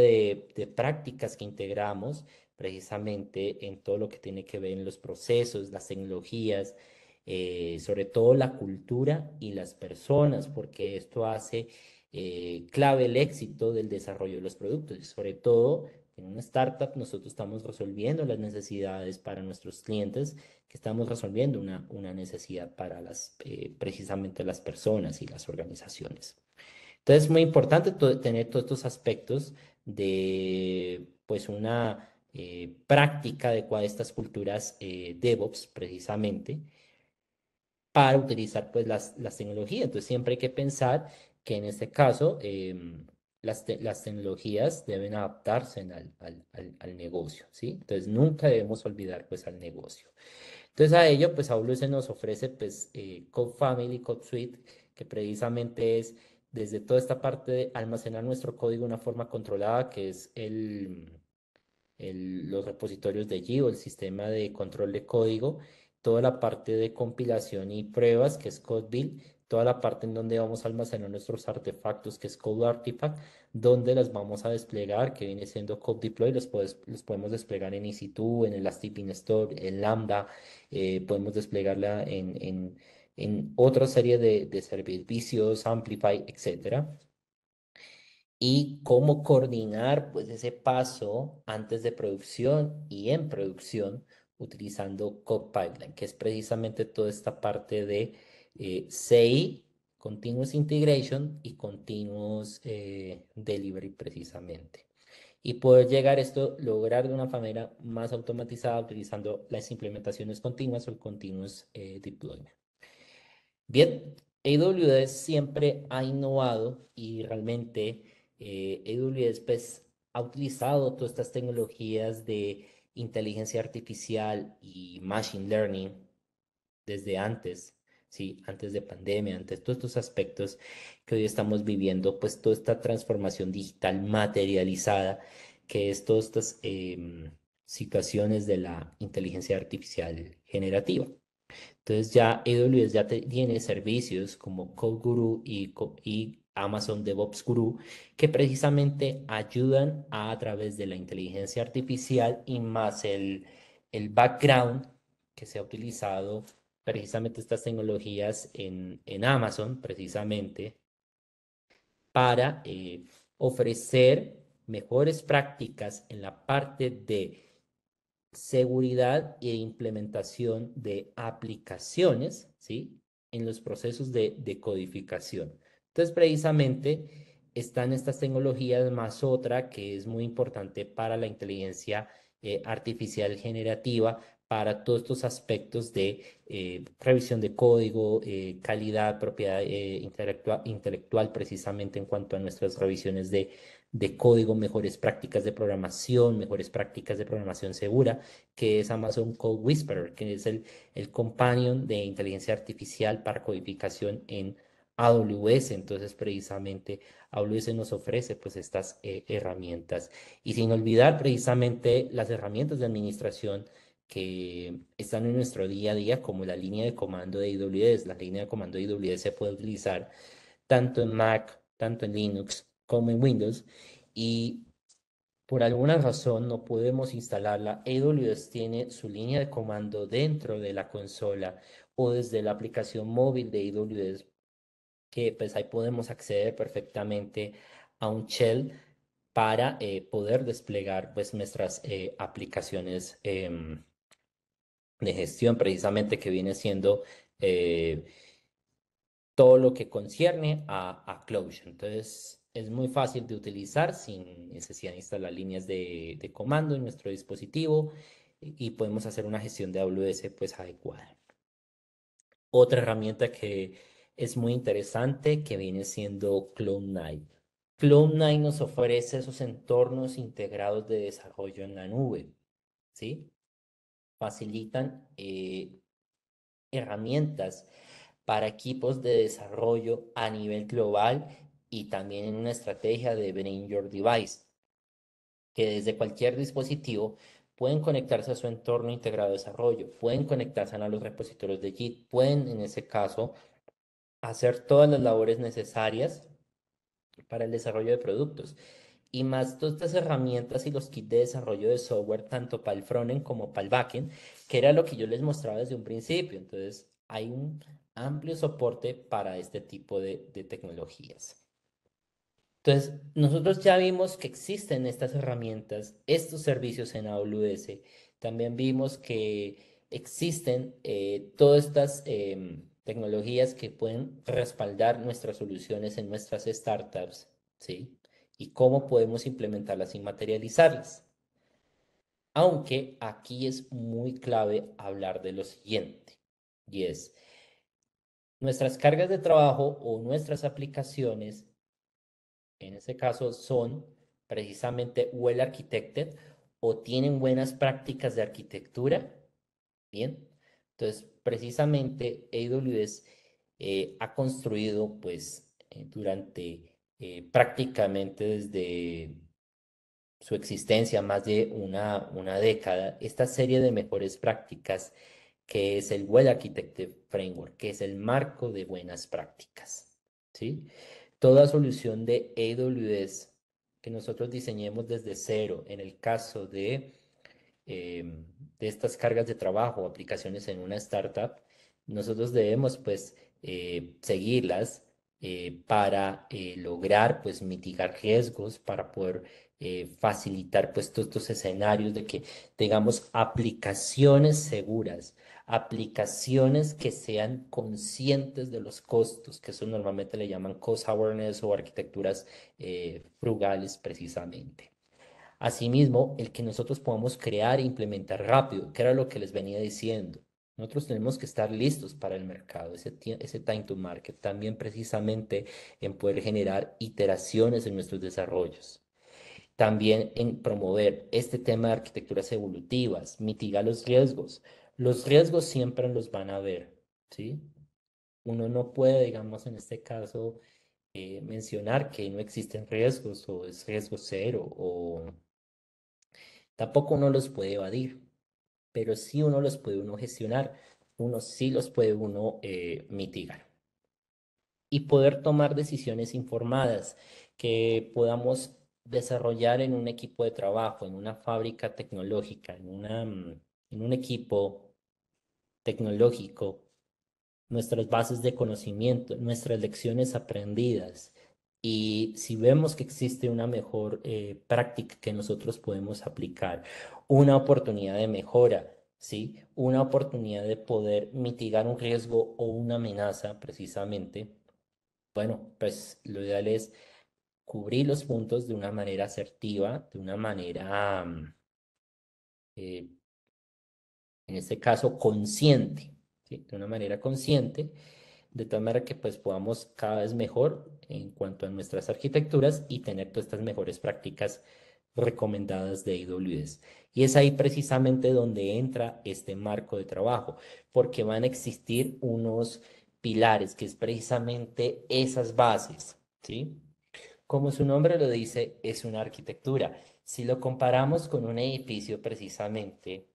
de, prácticas que integramos precisamente en todo lo que tiene que ver en los procesos, las tecnologías, eh, sobre todo la cultura y las personas, porque esto hace eh, clave el éxito del desarrollo de los productos, sobre todo en una startup nosotros estamos resolviendo las necesidades para nuestros clientes, que estamos resolviendo una, una necesidad para las, eh, precisamente las personas y las organizaciones. Entonces es muy importante tener todos estos aspectos de pues una eh, práctica adecuada de estas culturas eh, DevOps precisamente para utilizar pues las, las tecnologías. Entonces siempre hay que pensar que en este caso em, las, tecnologías deben adaptarse al, negocio, ¿sí? Entonces, nunca debemos olvidar, pues, al negocio. Entonces, a ello, pues, AWS nos ofrece, pues, eh, Code Family, Suite, que precisamente es desde toda esta parte de almacenar nuestro código de una forma controlada, que es el, el, los repositorios de Gio, el sistema de control de código, toda la parte de compilación y pruebas, que es CodeBuild, toda la parte en donde vamos a almacenar nuestros artefactos, que es Code Artifact, donde las vamos a desplegar, que viene siendo Code Deploy, los, podemos desplegar en EC2, en el Elastic Store, en Lambda, eh, podemos desplegarla en, en, otra serie de, servicios, Amplify, etc. y cómo coordinar pues, ese paso antes de producción y en producción utilizando pipeline que es precisamente toda esta parte de eh, CI, Continuous Integration y Continuous eh, Delivery precisamente. Y poder llegar a esto, lograr de una manera más automatizada utilizando las implementaciones continuas o el Continuous eh, Deployment. Bien, AWS siempre ha innovado y realmente AWS pues, ha utilizado todas estas tecnologías de inteligencia artificial y machine learning desde antes ¿sí? Antes de pandemia, antes de todos estos aspectos que hoy estamos viviendo, pues toda esta transformación digital materializada que es todas estas em, situaciones de la inteligencia artificial generativa. Entonces ya AWS ya tiene servicios como CodeGuru y, y Amazon DevOps Guru que precisamente ayudan a, través de la inteligencia artificial y más el, el background que se ha utilizado precisamente estas tecnologías en, Amazon, precisamente, para eh, ofrecer mejores prácticas en la parte de seguridad e implementación de aplicaciones, ¿sí? En los procesos de, decodificación. codificación. Entonces, precisamente, están estas tecnologías más otra que es muy importante para la inteligencia eh, artificial generativa, para todos estos aspectos de eh, revisión de código, eh, calidad, propiedad eh, intelectual, precisamente en cuanto a nuestras revisiones de, código, mejores prácticas de programación, mejores prácticas de programación segura, que es Amazon Code Whisperer, que es el, el companion de inteligencia artificial para codificación en AWS, entonces precisamente AWS nos ofrece pues estas herramientas. Y sin olvidar precisamente las herramientas de administración que están en nuestro día a día, como la línea de comando de AWS. La línea de comando de AWS se puede utilizar tanto en Mac, tanto en Linux, como en Windows. Y por alguna razón no podemos instalarla. AWS tiene su línea de comando dentro de la consola o desde la aplicación móvil de AWS, que pues ahí podemos acceder perfectamente a un shell para eh, poder desplegar pues nuestras eh, aplicaciones. Eh, de gestión precisamente que viene siendo eh, todo lo que concierne a, a, Entonces es muy fácil de utilizar sin necesidad de instalar líneas de, de comando en nuestro dispositivo y podemos hacer una gestión de AWS pues adecuada. Otra herramienta que es muy interesante que viene siendo Cloud9. Cloud9 nos ofrece esos entornos integrados de desarrollo en la nube, ¿sí? facilitan eh, herramientas para equipos de desarrollo a nivel global y también en una estrategia de Bring Your Device, que desde cualquier dispositivo pueden conectarse a su entorno integrado de desarrollo, pueden conectarse a los repositorios de Git, pueden en ese caso hacer todas las labores necesarias para el desarrollo de productos. Y más todas estas herramientas y los kits de desarrollo de software, tanto para el frontend como para el backend, que era lo que yo les mostraba desde un principio. Entonces, hay un amplio soporte para este tipo de, tecnologías. Entonces, nosotros ya vimos que existen estas herramientas, estos servicios en AWS. También vimos que existen eh, todas estas em, tecnologías que pueden respaldar nuestras soluciones en nuestras startups, ¿sí? y cómo podemos implementarlas y materializarlas. Aunque aquí es muy clave hablar de lo siguiente, y es, nuestras cargas de trabajo o nuestras aplicaciones, en este caso, son precisamente well architected o tienen buenas prácticas de arquitectura. Bien, entonces precisamente AWS eh, ha construido pues eh, durante eh, prácticamente desde su existencia, más de una, década, esta serie de mejores prácticas que es el Well Architected Framework, que es el marco de buenas prácticas. ¿sí? Toda solución de AWS que nosotros diseñemos desde cero, en el caso de, em, de estas cargas de trabajo, o aplicaciones en una startup, nosotros debemos pues eh, seguirlas eh, para eh, lograr pues mitigar riesgos, para poder eh, facilitar pues todos estos escenarios de que tengamos aplicaciones seguras, aplicaciones que sean conscientes de los costos, que eso normalmente le llaman cost awareness o arquitecturas frugales precisamente. Asimismo, el que nosotros podamos crear e implementar rápido, que era lo que les venía diciendo nosotros tenemos que estar listos para el mercado, ese, time to market, también precisamente en poder generar iteraciones en nuestros desarrollos. También en promover este tema de arquitecturas evolutivas, mitigar los riesgos. Los riesgos siempre los van a ver, ¿sí? Uno no puede, digamos, en este caso, eh, mencionar que no existen riesgos o es riesgo cero o tampoco uno los puede evadir pero sí uno los puede uno gestionar, uno sí los puede uno eh, mitigar. Y poder tomar decisiones informadas que podamos desarrollar en un equipo de trabajo, en una fábrica tecnológica, en mm, un equipo tecnológico, nuestras bases de conocimiento, nuestras lecciones aprendidas, y si vemos que existe una mejor eh, práctica que nosotros podemos aplicar, una oportunidad de mejora, ¿sí? una oportunidad de poder mitigar un riesgo o una amenaza precisamente, bueno, pues lo ideal es cubrir los puntos de una manera asertiva, de una manera, mm, eh, en este caso, consciente, ¿sí? de una manera consciente, de tal manera que pues podamos cada vez mejor en cuanto a nuestras arquitecturas y tener todas estas mejores prácticas recomendadas de AWS. Y es ahí precisamente donde entra este marco de trabajo, porque van a existir unos pilares, que es precisamente esas bases, ¿sí? Como su nombre lo dice, es una arquitectura. Si lo comparamos con un edificio precisamente,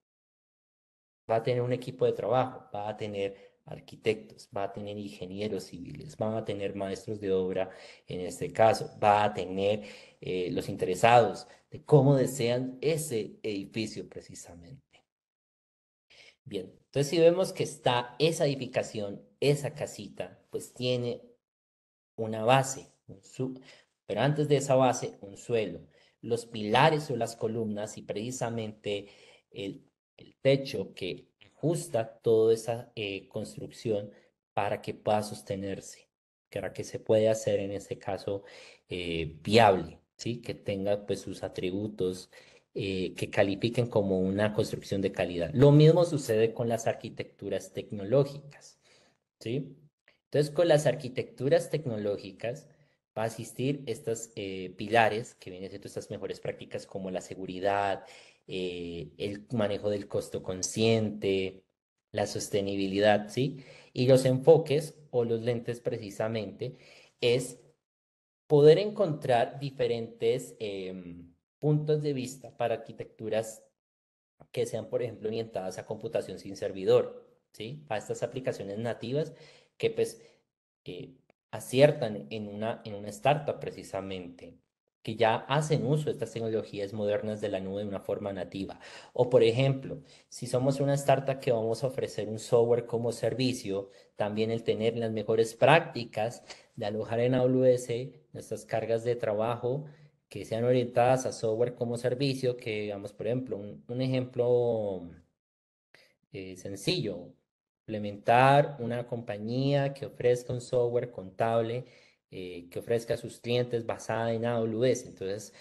va a tener un equipo de trabajo, va a tener arquitectos, va a tener ingenieros civiles, va a tener maestros de obra en este caso, va a tener eh, los interesados de cómo desean ese edificio precisamente. Bien, entonces si vemos que está esa edificación, esa casita, pues tiene una base, un pero antes de esa base, un suelo, los pilares o las columnas y precisamente el, el techo que justa toda esa eh, construcción para que pueda sostenerse, para que se pueda hacer en este caso eh, viable, ¿sí? que tenga pues sus atributos eh, que califiquen como una construcción de calidad. Lo mismo sucede con las arquitecturas tecnológicas. ¿sí? Entonces, con las arquitecturas tecnológicas va a existir estos pilares que vienen todas estas mejores prácticas como la seguridad, eh, el manejo del costo consciente, la sostenibilidad, ¿sí? Y los enfoques o los lentes precisamente es poder encontrar diferentes em, puntos de vista para arquitecturas que sean, por ejemplo, orientadas a computación sin servidor, ¿sí? A estas aplicaciones nativas que pues eh, aciertan en una, en una startup precisamente que ya hacen uso de estas tecnologías modernas de la nube de una forma nativa. O por ejemplo, si somos una startup que vamos a ofrecer un software como servicio, también el tener las mejores prácticas de alojar en AWS nuestras cargas de trabajo que sean orientadas a software como servicio, que digamos, por ejemplo, un, ejemplo eh, sencillo, implementar una compañía que ofrezca un software contable eh, que ofrezca a sus clientes basada en AWS. Entonces,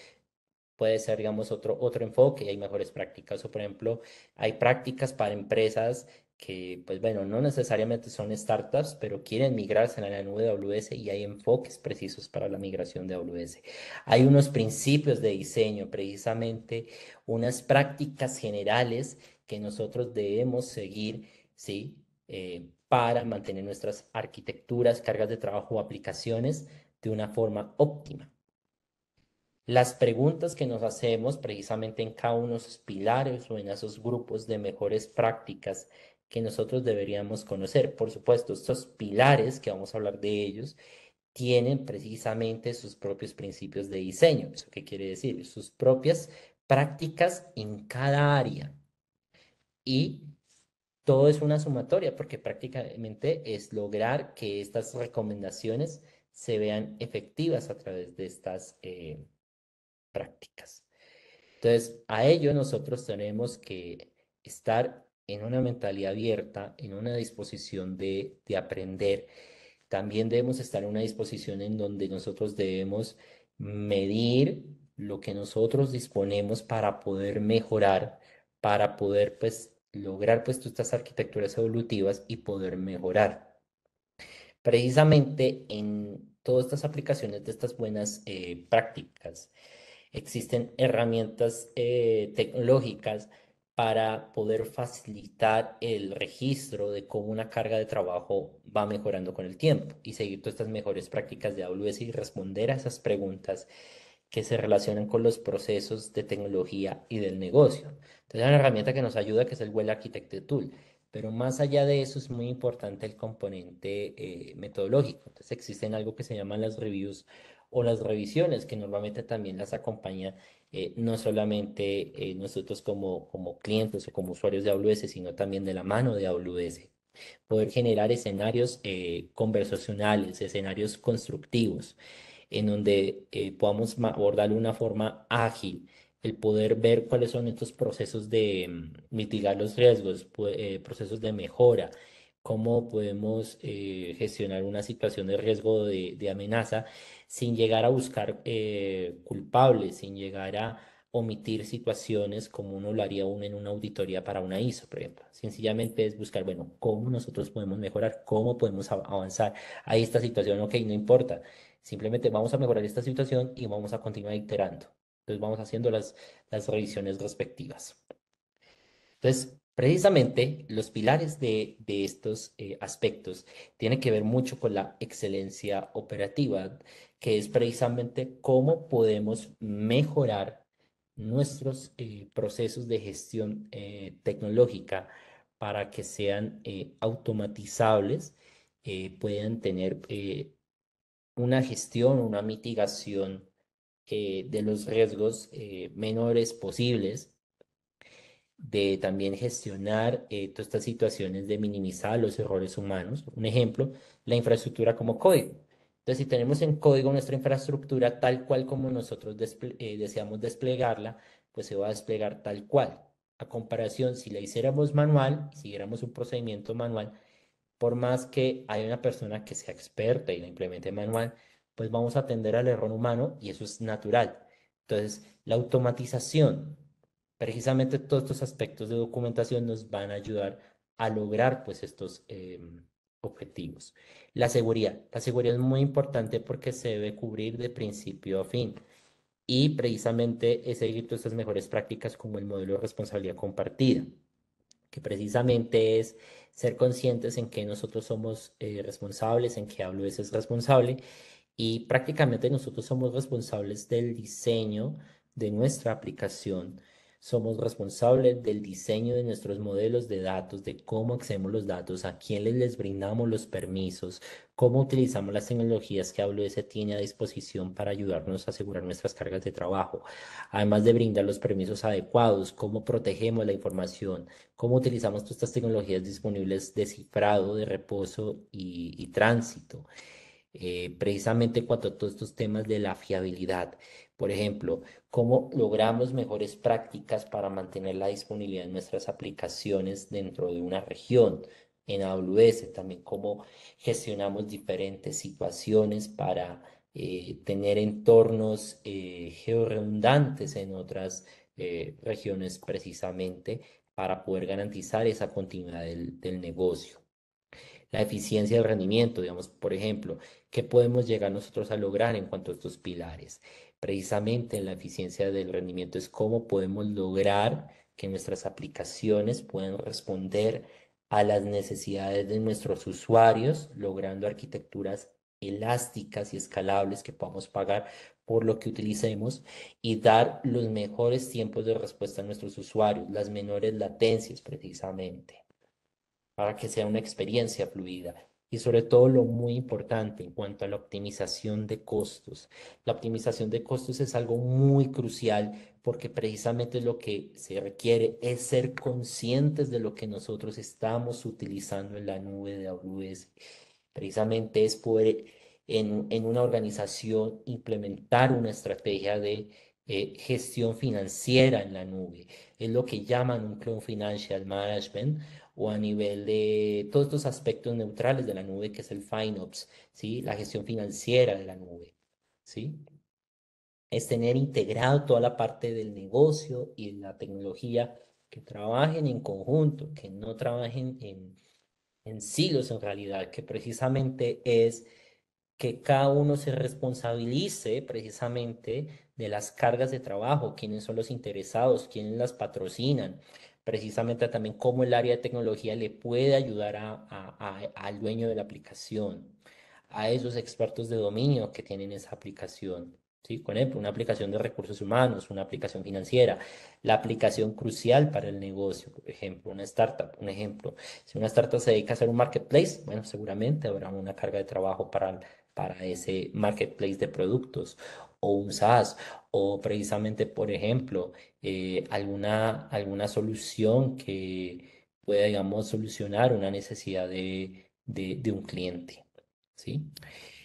puede ser, digamos, otro, otro enfoque y hay mejores prácticas. O, por ejemplo, hay prácticas para empresas que, pues bueno, no necesariamente son startups, pero quieren migrarse a la nube de AWS y hay enfoques precisos para la migración de AWS. Hay unos principios de diseño, precisamente unas prácticas generales que nosotros debemos seguir, ¿sí? Eh, para mantener nuestras arquitecturas, cargas de trabajo o aplicaciones de una forma óptima. Las preguntas que nos hacemos precisamente en cada uno de esos pilares o en esos grupos de mejores prácticas que nosotros deberíamos conocer. Por supuesto, estos pilares que vamos a hablar de ellos tienen precisamente sus propios principios de diseño. ¿Eso qué quiere decir? Sus propias prácticas en cada área. Y todo es una sumatoria porque prácticamente es lograr que estas recomendaciones se vean efectivas a través de estas eh, prácticas. Entonces, a ello nosotros tenemos que estar en una mentalidad abierta, en una disposición de, de aprender. También debemos estar en una disposición en donde nosotros debemos medir lo que nosotros disponemos para poder mejorar, para poder pues lograr pues todas estas arquitecturas evolutivas y poder mejorar. Precisamente en todas estas aplicaciones de estas buenas eh, prácticas existen herramientas eh, tecnológicas para poder facilitar el registro de cómo una carga de trabajo va mejorando con el tiempo y seguir todas estas mejores prácticas de AWS y responder a esas preguntas que se relacionan con los procesos de tecnología y del negocio. Entonces, es una herramienta que nos ayuda, que es el Well Architect Tool. Pero más allá de eso, es muy importante el componente eh, metodológico. Entonces, existen algo que se llaman las reviews o las revisiones, que normalmente también las acompaña eh, no solamente eh, nosotros como, como clientes o como usuarios de AWS, sino también de la mano de AWS. Poder generar escenarios conversacionales, escenarios constructivos en donde eh, podamos abordar de una forma ágil el poder ver cuáles son estos procesos de mm, mitigar los riesgos, eh, procesos de mejora, cómo podemos eh, gestionar una situación de riesgo de, de, amenaza sin llegar a buscar culpables, sin llegar a omitir situaciones como uno lo haría uno en una auditoría para una ISO, por ejemplo. Sencillamente es buscar, bueno, cómo nosotros podemos mejorar, cómo podemos avanzar a esta situación, ok, no importa. Simplemente vamos a mejorar esta situación y vamos a continuar iterando. Entonces vamos haciendo las, revisiones respectivas. Entonces, precisamente los pilares de, estos eh, aspectos tienen que ver mucho con la excelencia operativa, que es precisamente cómo podemos mejorar nuestros eh, procesos de gestión eh, tecnológica para que sean automatizables, puedan tener una gestión, una mitigación eh, de los riesgos eh, menores posibles, de también gestionar eh, todas estas situaciones de minimizar los errores humanos. Un ejemplo, la infraestructura como código. Entonces, si tenemos en código nuestra infraestructura tal cual como nosotros deseamos desplegarla, pues se va a desplegar tal cual. A comparación, si la hiciéramos manual, siguiéramos un procedimiento manual, por más que haya una persona que sea experta y la implemente manual, pues vamos a atender al error humano y eso es natural. Entonces, la automatización, precisamente todos estos aspectos de documentación nos van a ayudar a lograr pues estos em, objetivos. La seguridad. La seguridad es muy importante porque se debe cubrir de principio a fin y precisamente es seguir todas estas mejores prácticas como el modelo de responsabilidad compartida que precisamente es ser conscientes en que nosotros somos eh, responsables, en que AWS es responsable y prácticamente nosotros somos responsables del diseño de nuestra aplicación somos responsables del diseño de nuestros modelos de datos, de cómo accedemos los datos, a quiénes les brindamos los permisos, cómo utilizamos las tecnologías que AWS tiene a disposición para ayudarnos a asegurar nuestras cargas de trabajo, además de brindar los permisos adecuados, cómo protegemos la información, cómo utilizamos todas estas tecnologías disponibles de cifrado, de reposo y, tránsito. Eh, precisamente cuanto a todos estos temas de la fiabilidad. Por ejemplo, cómo logramos mejores prácticas para mantener la disponibilidad de nuestras aplicaciones dentro de una región, en AWS, también cómo gestionamos diferentes situaciones para eh, tener entornos eh, redundantes en otras eh, regiones precisamente para poder garantizar esa continuidad del, del negocio. La eficiencia del rendimiento, digamos, por ejemplo, ¿qué podemos llegar nosotros a lograr en cuanto a estos pilares? precisamente en la eficiencia del rendimiento es cómo podemos lograr que nuestras aplicaciones puedan responder a las necesidades de nuestros usuarios, logrando arquitecturas elásticas y escalables que podamos pagar por lo que utilicemos y dar los mejores tiempos de respuesta a nuestros usuarios, las menores latencias precisamente, para que sea una experiencia fluida y sobre todo lo muy importante en cuanto a la optimización de costos. La optimización de costos es algo muy crucial porque precisamente lo que se requiere es ser conscientes de lo que nosotros estamos utilizando en la nube de AWS. Precisamente es poder en, en una organización implementar una estrategia de eh, gestión financiera en la nube. Es lo que llaman un Cloud Financial Management o a nivel de todos estos aspectos neutrales de la nube, que es el FinOps, ¿sí? la gestión financiera de la nube. ¿sí? Es tener integrado toda la parte del negocio y la tecnología que trabajen en conjunto, que no trabajen en, en silos en realidad, que precisamente es que cada uno se responsabilice precisamente de las cargas de trabajo, quiénes son los interesados, quiénes las patrocinan, precisamente también cómo el área de tecnología le puede ayudar a, al dueño de la aplicación, a esos expertos de dominio que tienen esa aplicación. ¿sí? Por ejemplo, una aplicación de recursos humanos, una aplicación financiera, la aplicación crucial para el negocio, por ejemplo, una startup, un ejemplo. Si una startup se dedica a hacer un marketplace, bueno, seguramente habrá una carga de trabajo para, para ese marketplace de productos o un SaaS o precisamente, por ejemplo, eh, alguna, alguna solución que pueda, digamos, solucionar una necesidad de, un cliente. ¿sí?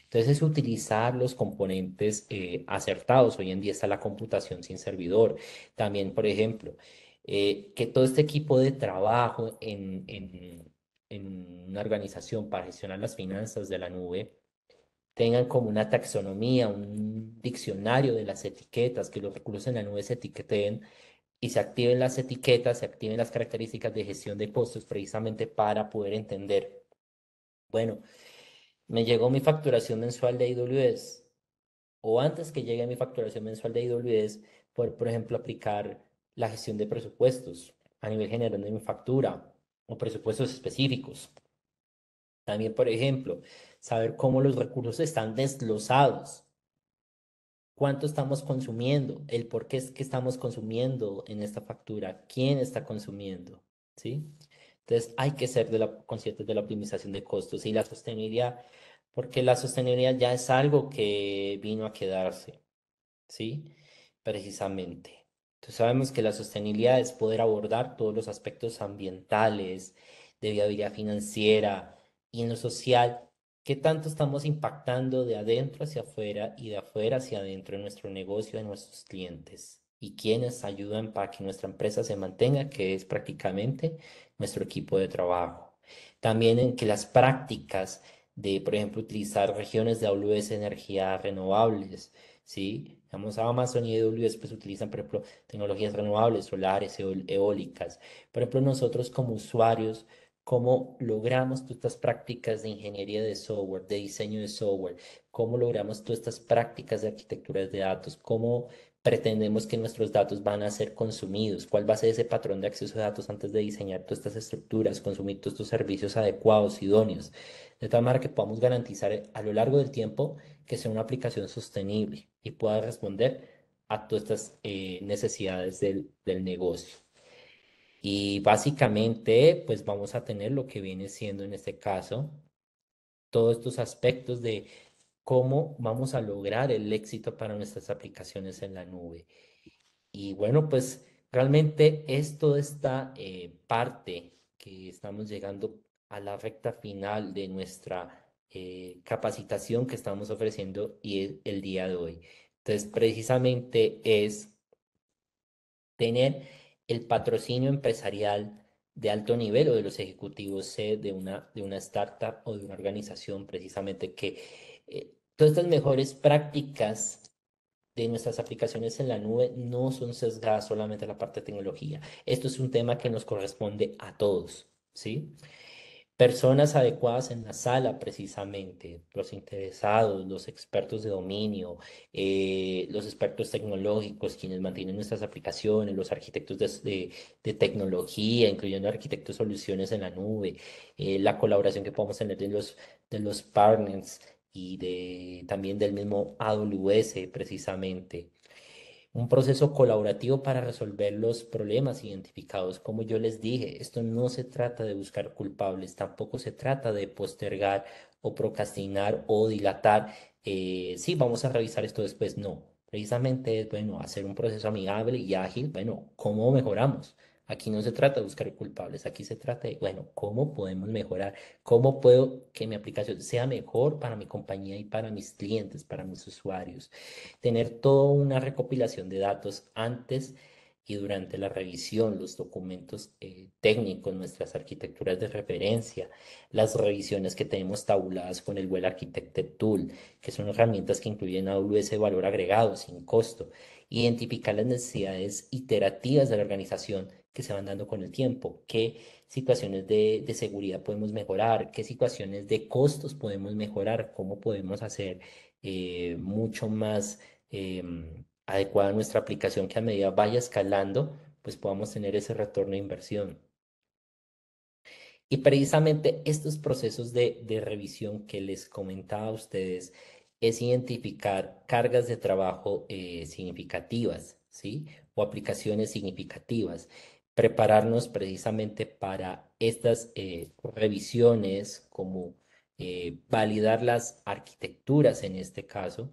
Entonces es utilizar los componentes eh, acertados. Hoy en día está la computación sin servidor. También, por ejemplo, eh, que todo este equipo de trabajo en, en, una organización para gestionar las finanzas de la nube tengan como una taxonomía, un diccionario de las etiquetas, que los recursos en la nube se etiqueten y se activen las etiquetas, se activen las características de gestión de costos precisamente para poder entender. Bueno, me llegó mi facturación mensual de AWS o antes que llegue mi facturación mensual de AWS, por ejemplo, aplicar la gestión de presupuestos a nivel general de mi factura o presupuestos específicos. También, por ejemplo, saber cómo los recursos están desglosados, cuánto estamos consumiendo, el por qué es que estamos consumiendo en esta factura, quién está consumiendo, ¿sí? Entonces, hay que ser de la, conscientes de la optimización de costos y la sostenibilidad, porque la sostenibilidad ya es algo que vino a quedarse, ¿sí? Precisamente. Entonces, sabemos que la sostenibilidad es poder abordar todos los aspectos ambientales, de viabilidad financiera, y en lo social, ¿qué tanto estamos impactando de adentro hacia afuera y de afuera hacia adentro en nuestro negocio, en nuestros clientes? ¿Y quiénes ayudan para que nuestra empresa se mantenga, que es prácticamente nuestro equipo de trabajo? También en que las prácticas de, por ejemplo, utilizar regiones de AWS energías renovables, ¿sí? a Amazon y AWS pues utilizan, por ejemplo, tecnologías renovables, solares, eólicas. Por ejemplo, nosotros como usuarios cómo logramos todas estas prácticas de ingeniería de software, de diseño de software, cómo logramos todas estas prácticas de arquitectura de datos, cómo pretendemos que nuestros datos van a ser consumidos, cuál va a ser ese patrón de acceso a datos antes de diseñar todas estas estructuras, consumir todos estos servicios adecuados, idóneos, de tal manera que podamos garantizar a lo largo del tiempo que sea una aplicación sostenible y pueda responder a todas estas eh, necesidades del negocio. Y básicamente, pues vamos a tener lo que viene siendo en este caso todos estos aspectos de cómo vamos a lograr el éxito para nuestras aplicaciones en la nube. Y bueno, pues realmente es toda esta eh, parte que estamos llegando a la recta final de nuestra eh, capacitación que estamos ofreciendo y el día de hoy. Entonces, precisamente es tener el patrocinio empresarial de alto nivel o de los ejecutivos de una, de una startup o de una organización precisamente que eh, todas estas mejores prácticas de nuestras aplicaciones en la nube no son sesgadas solamente a la parte de tecnología. Esto es un tema que nos corresponde a todos, ¿sí? personas adecuadas en la sala precisamente, los interesados, los expertos de dominio, eh, los expertos tecnológicos, quienes mantienen nuestras aplicaciones, los arquitectos de, tecnología, incluyendo arquitectos soluciones en la nube, eh, la colaboración que podemos tener de los, de los partners y de, también del mismo AWS precisamente un proceso colaborativo para resolver los problemas identificados. Como yo les dije, esto no se trata de buscar culpables, tampoco se trata de postergar o procrastinar o dilatar. Eh, sí, vamos a revisar esto después. No, precisamente es, bueno, hacer un proceso amigable y ágil. Bueno, ¿cómo mejoramos? Aquí no se trata de buscar culpables, aquí se trata de, bueno, ¿cómo podemos mejorar? ¿Cómo puedo que mi aplicación sea mejor para mi compañía y para mis clientes, para mis usuarios? Tener toda una recopilación de datos antes y durante la revisión, los documentos eh, técnicos, nuestras arquitecturas de referencia, las revisiones que tenemos tabuladas con el Well Architected Tool, que son herramientas que incluyen AWS valor agregado sin costo, identificar las necesidades iterativas de la organización que se van dando con el tiempo, qué situaciones de, seguridad podemos mejorar, qué situaciones de costos podemos mejorar, cómo podemos hacer eh, mucho más eh, adecuada nuestra aplicación que a medida vaya escalando, pues podamos tener ese retorno de inversión. Y precisamente estos procesos de, revisión que les comentaba a ustedes es identificar cargas de trabajo eh, significativas, ¿sí? O aplicaciones significativas prepararnos precisamente para estas eh, revisiones, como eh, validar las arquitecturas en este caso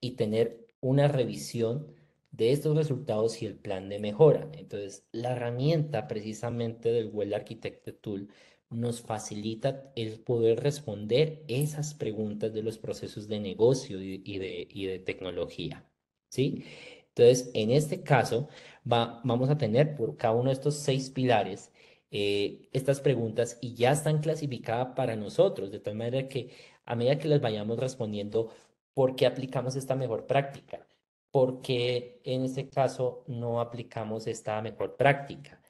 y tener una revisión de estos resultados y el plan de mejora. Entonces, la herramienta precisamente del Well Architect Tool nos facilita el poder responder esas preguntas de los procesos de negocio y, de, y de, tecnología, ¿sí? Entonces, en este caso, vamos a tener por cada uno de estos seis pilares eh, estas preguntas y ya están clasificadas para nosotros, de tal manera que a medida que las vayamos respondiendo, ¿por qué aplicamos esta mejor práctica? ¿Por qué en este caso no aplicamos esta mejor práctica?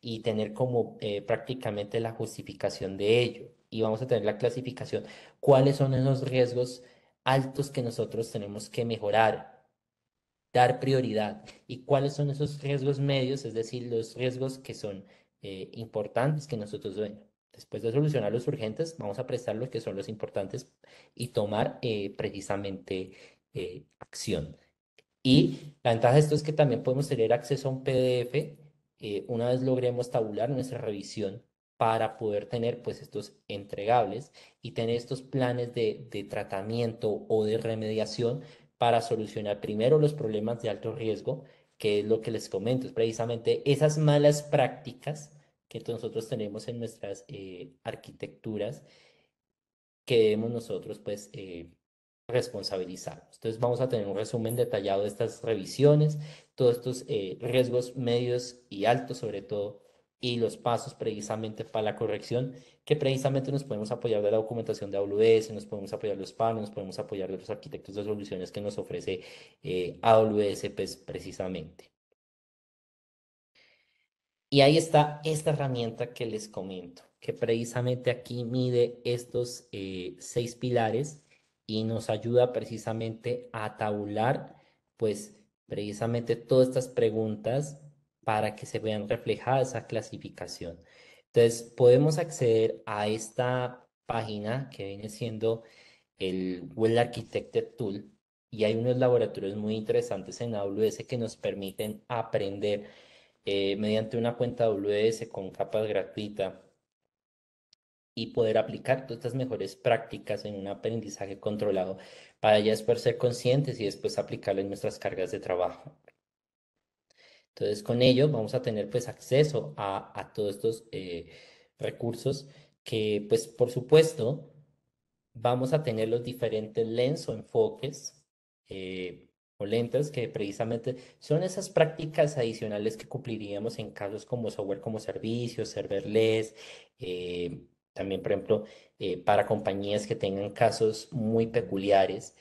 Y tener como eh, prácticamente la justificación de ello. Y vamos a tener la clasificación, cuáles son esos riesgos altos que nosotros tenemos que mejorar dar prioridad. ¿Y cuáles son esos riesgos medios? Es decir, los riesgos que son eh, importantes que nosotros, después de solucionar los urgentes, vamos a prestar los que son los importantes y tomar eh, precisamente eh, acción. Y la ventaja de esto es que también podemos tener acceso a un PDF una vez logremos tabular nuestra revisión para poder tener pues estos entregables y tener estos planes de tratamiento o de remediación para solucionar primero los problemas de alto riesgo, que es lo que les comento, es precisamente esas malas prácticas que nosotros tenemos en nuestras eh, arquitecturas que debemos nosotros pues eh, Entonces vamos a tener un resumen detallado de estas revisiones, todos estos eh, riesgos medios y altos sobre todo y los pasos precisamente para la corrección, que precisamente nos podemos apoyar de la documentación de AWS, nos podemos apoyar de los panos, nos podemos apoyar de los arquitectos de soluciones que nos ofrece eh, AWS pues, precisamente. Y ahí está esta herramienta que les comento, que precisamente aquí mide estos eh, seis pilares y nos ayuda precisamente a tabular, pues precisamente todas estas preguntas para que se vean reflejada esa clasificación. Entonces, podemos acceder a esta página que viene siendo el Well Architected Tool y hay unos laboratorios muy interesantes en AWS que nos permiten aprender eh, mediante una cuenta AWS con capas gratuita y poder aplicar todas estas mejores prácticas en un aprendizaje controlado para ya después ser conscientes y después aplicarlo en nuestras cargas de trabajo. Entonces, con ello vamos a tener pues acceso a, todos estos eh, recursos que pues por supuesto vamos a tener los diferentes lens o enfoques eh, o lentes que precisamente son esas prácticas adicionales que cumpliríamos en casos como software como servicio, serverless, eh, también por ejemplo para compañías que tengan casos muy peculiares.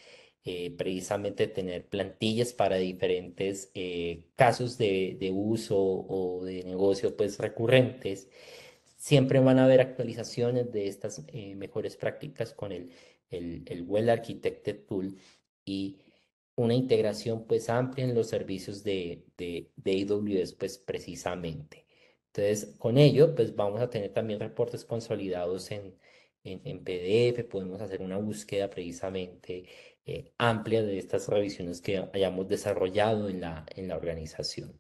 Eh, precisamente tener plantillas para diferentes eh, casos de, de, uso o de negocio pues recurrentes. Siempre van a haber actualizaciones de estas eh, mejores prácticas con el, el, el Well Architected Tool y una integración pues amplia en los servicios de, de, de AWS pues precisamente. Entonces, con ello, pues vamos a tener también reportes consolidados en, en, en PDF, podemos hacer una búsqueda precisamente eh, amplia de estas revisiones que hayamos desarrollado en la, organización.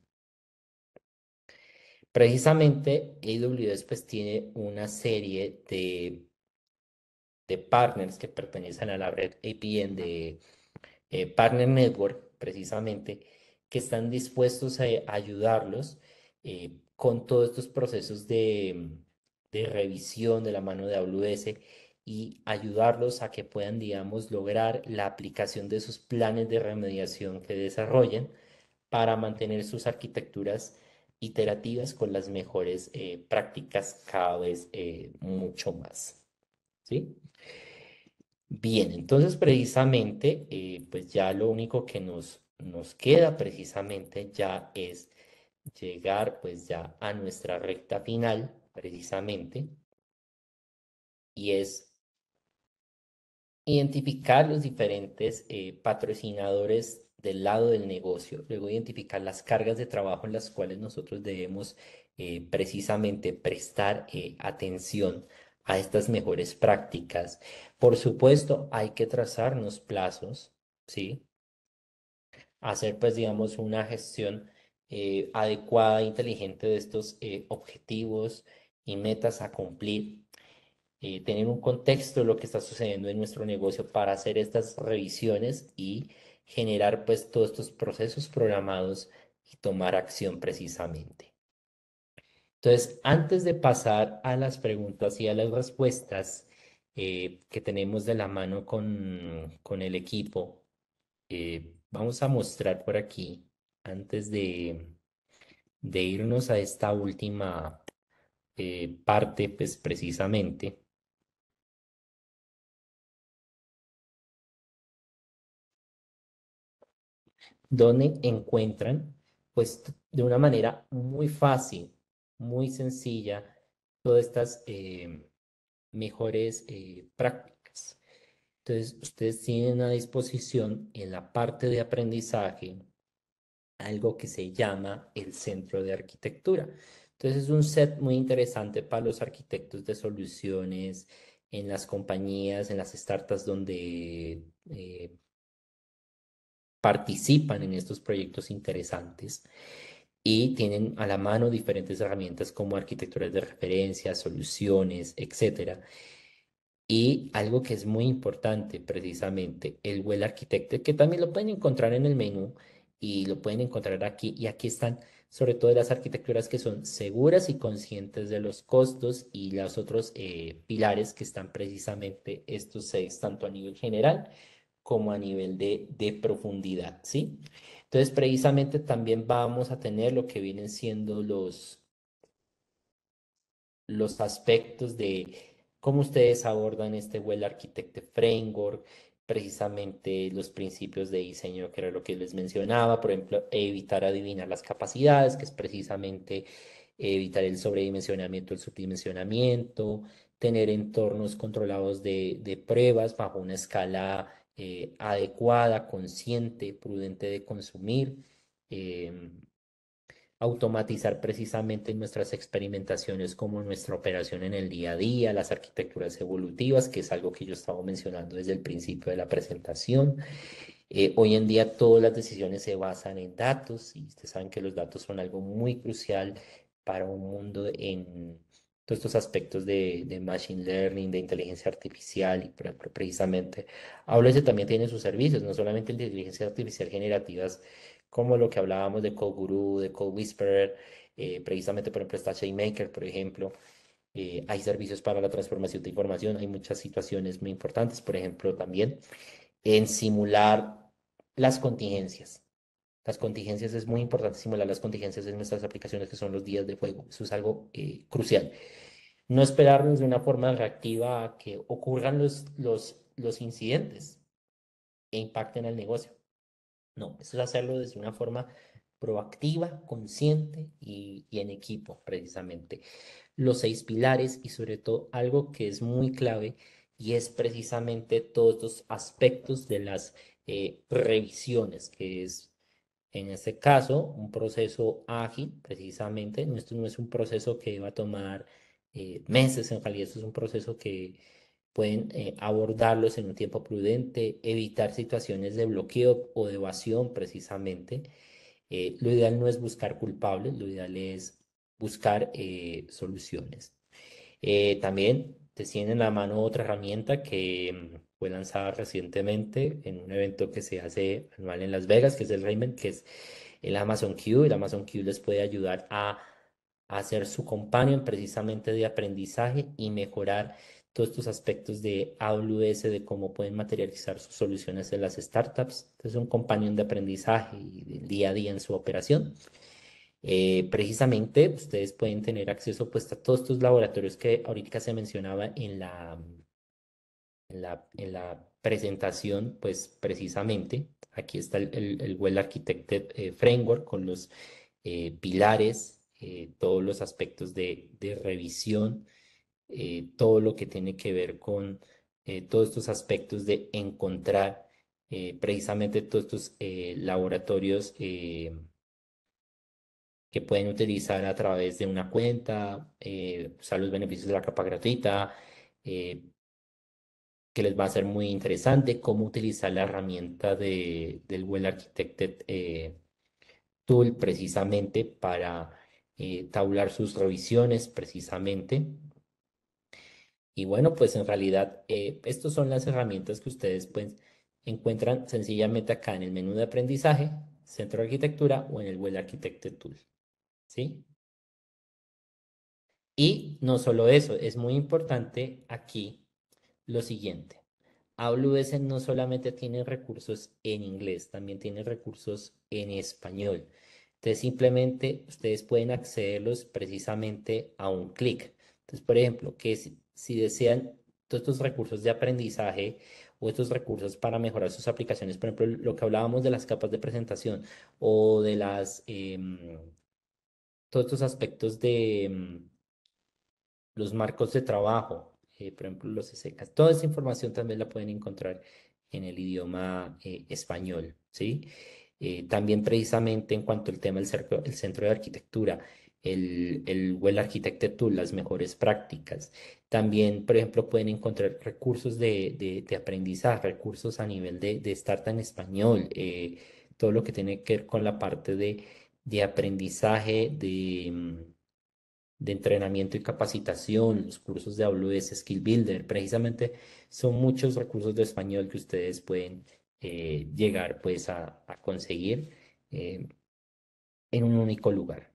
Precisamente, AWS tiene una serie de, de partners que pertenecen a la red APN de eh, Partner Network, precisamente, que están dispuestos a, ayudarlos eh, con todos estos procesos de, de revisión de la mano de AWS y ayudarlos a que puedan, digamos, lograr la aplicación de esos planes de remediación que desarrollen para mantener sus arquitecturas iterativas con las mejores eh, prácticas cada vez eh, mucho más. ¿Sí? Bien, entonces precisamente, eh, pues ya lo único que nos, nos queda precisamente ya es llegar pues ya a nuestra recta final precisamente y es Identificar los diferentes eh, patrocinadores del lado del negocio, luego identificar las cargas de trabajo en las cuales nosotros debemos eh, precisamente prestar eh, atención a estas mejores prácticas. Por supuesto, hay que trazarnos plazos, ¿sí? Hacer, pues, digamos, una gestión adecuada adecuada, inteligente de estos objetivos y metas a cumplir eh, tener un contexto de lo que está sucediendo en nuestro negocio para hacer estas revisiones y generar pues todos estos procesos programados y tomar acción precisamente. Entonces, antes de pasar a las preguntas y a las respuestas eh, que tenemos de la mano con, el equipo, eh, vamos a mostrar por aquí, antes de, irnos a esta última parte, pues precisamente, donde encuentran, pues de una manera muy fácil, muy sencilla, todas estas eh, mejores eh, prácticas. Entonces, ustedes tienen a disposición en la parte de aprendizaje algo que se llama el centro de arquitectura. Entonces, es un set muy interesante para los arquitectos de soluciones en las compañías, en las startups donde eh, participan en estos proyectos interesantes y tienen a la mano diferentes herramientas como arquitecturas de referencia, soluciones, etcétera. Y algo que es muy importante precisamente, el Well Architect, que también lo pueden encontrar en el menú y lo pueden encontrar aquí. Y aquí están sobre todo las arquitecturas que son seguras y conscientes de los costos y los otros eh, pilares que están precisamente estos seis, tanto a nivel general como a nivel de, profundidad, ¿sí? Entonces, precisamente también vamos a tener lo que vienen siendo los, los aspectos de cómo ustedes abordan este Well Architect Framework, precisamente los principios de diseño, que era lo que les mencionaba, por ejemplo, evitar adivinar las capacidades, que es precisamente evitar el sobredimensionamiento, el subdimensionamiento, tener entornos controlados de, de pruebas bajo una escala eh, adecuada, consciente, prudente de consumir, em, automatizar precisamente nuestras experimentaciones como nuestra operación en el día a día, las arquitecturas evolutivas, que es algo que yo estaba mencionando desde el principio de la presentación. Eh, hoy en día todas las decisiones se basan en datos y ustedes saben que los datos son algo muy crucial para un mundo en, estos aspectos de, machine learning, de inteligencia artificial, y precisamente AWS e también tiene sus servicios, no solamente de inteligencia artificial generativas, como lo que hablábamos de Coguru, de Code eh, precisamente por ejemplo está Chainmaker, por ejemplo. Eh, hay servicios para la transformación de información, hay muchas situaciones muy importantes, por ejemplo, también en simular las contingencias. Las contingencias es muy importante simular las contingencias en nuestras aplicaciones que son los días de juego. Eso es algo eh, crucial. No esperarnos de una forma reactiva a que ocurran los, los, los incidentes e impacten al negocio. No, eso es hacerlo desde una forma proactiva, consciente y, y en equipo, precisamente. Los seis pilares y sobre todo algo que es muy clave y es precisamente todos los aspectos de las eh, revisiones, que es en este caso, un proceso ágil, precisamente, esto no es un proceso que va a tomar eh, meses, en realidad esto es un proceso que pueden eh, abordarlos en un tiempo prudente, evitar situaciones de bloqueo o de evasión, precisamente. Eh, lo ideal no es buscar culpables, lo ideal es buscar soluciones. también te tienen en la mano otra herramienta que mm, fue lanzada recientemente en un evento que se hace anual en Las Vegas, que es el Raymond, que es el Amazon Q. El Amazon Q les puede ayudar a hacer su companion precisamente de aprendizaje y mejorar todos estos aspectos de AWS, de cómo pueden materializar sus soluciones en las startups. Entonces, un companion de aprendizaje y del día a día en su operación. Eh, precisamente, ustedes pueden tener acceso pues, a todos estos laboratorios que ahorita se mencionaba en la en la, presentación, pues precisamente aquí está el, Well Architected eh, Framework con los eh, pilares, eh, todos los aspectos de, revisión, todo lo que tiene que ver con todos estos aspectos de encontrar precisamente todos estos laboratorios que pueden utilizar a través de una cuenta, usar los beneficios de la capa gratuita, que les va a ser muy interesante, cómo utilizar la herramienta de, del Well Architected eh, Tool precisamente para eh, tabular sus revisiones precisamente. Y bueno, pues en realidad eh, estas son las herramientas que ustedes pues, encuentran sencillamente acá en el menú de aprendizaje, centro de arquitectura o en el Well Architected Tool. ¿Sí? Y no solo eso, es muy importante aquí lo siguiente. AWS no solamente tiene recursos en inglés, también tiene recursos en español. Entonces simplemente ustedes pueden accederlos precisamente a un clic. Entonces, por ejemplo, que si, desean todos estos recursos de aprendizaje o estos recursos para mejorar sus aplicaciones, por ejemplo, lo que hablábamos de las capas de presentación o de las, em, todos estos aspectos de em, los marcos de trabajo, eh, por ejemplo, los secas. Toda esa información también la pueden encontrar en el idioma eh, español, ¿sí? Eh, también precisamente en cuanto al tema del centro de arquitectura, el, el Well Tool, las mejores prácticas. También, por ejemplo, pueden encontrar recursos de, aprendizaje, recursos a nivel de, de Startup en español, todo lo que tiene que ver con la parte de, de aprendizaje, de mm, de entrenamiento y capacitación, los cursos de AWS Skill Builder, precisamente son muchos recursos de español que ustedes pueden eh, llegar pues a, conseguir eh, en un único lugar.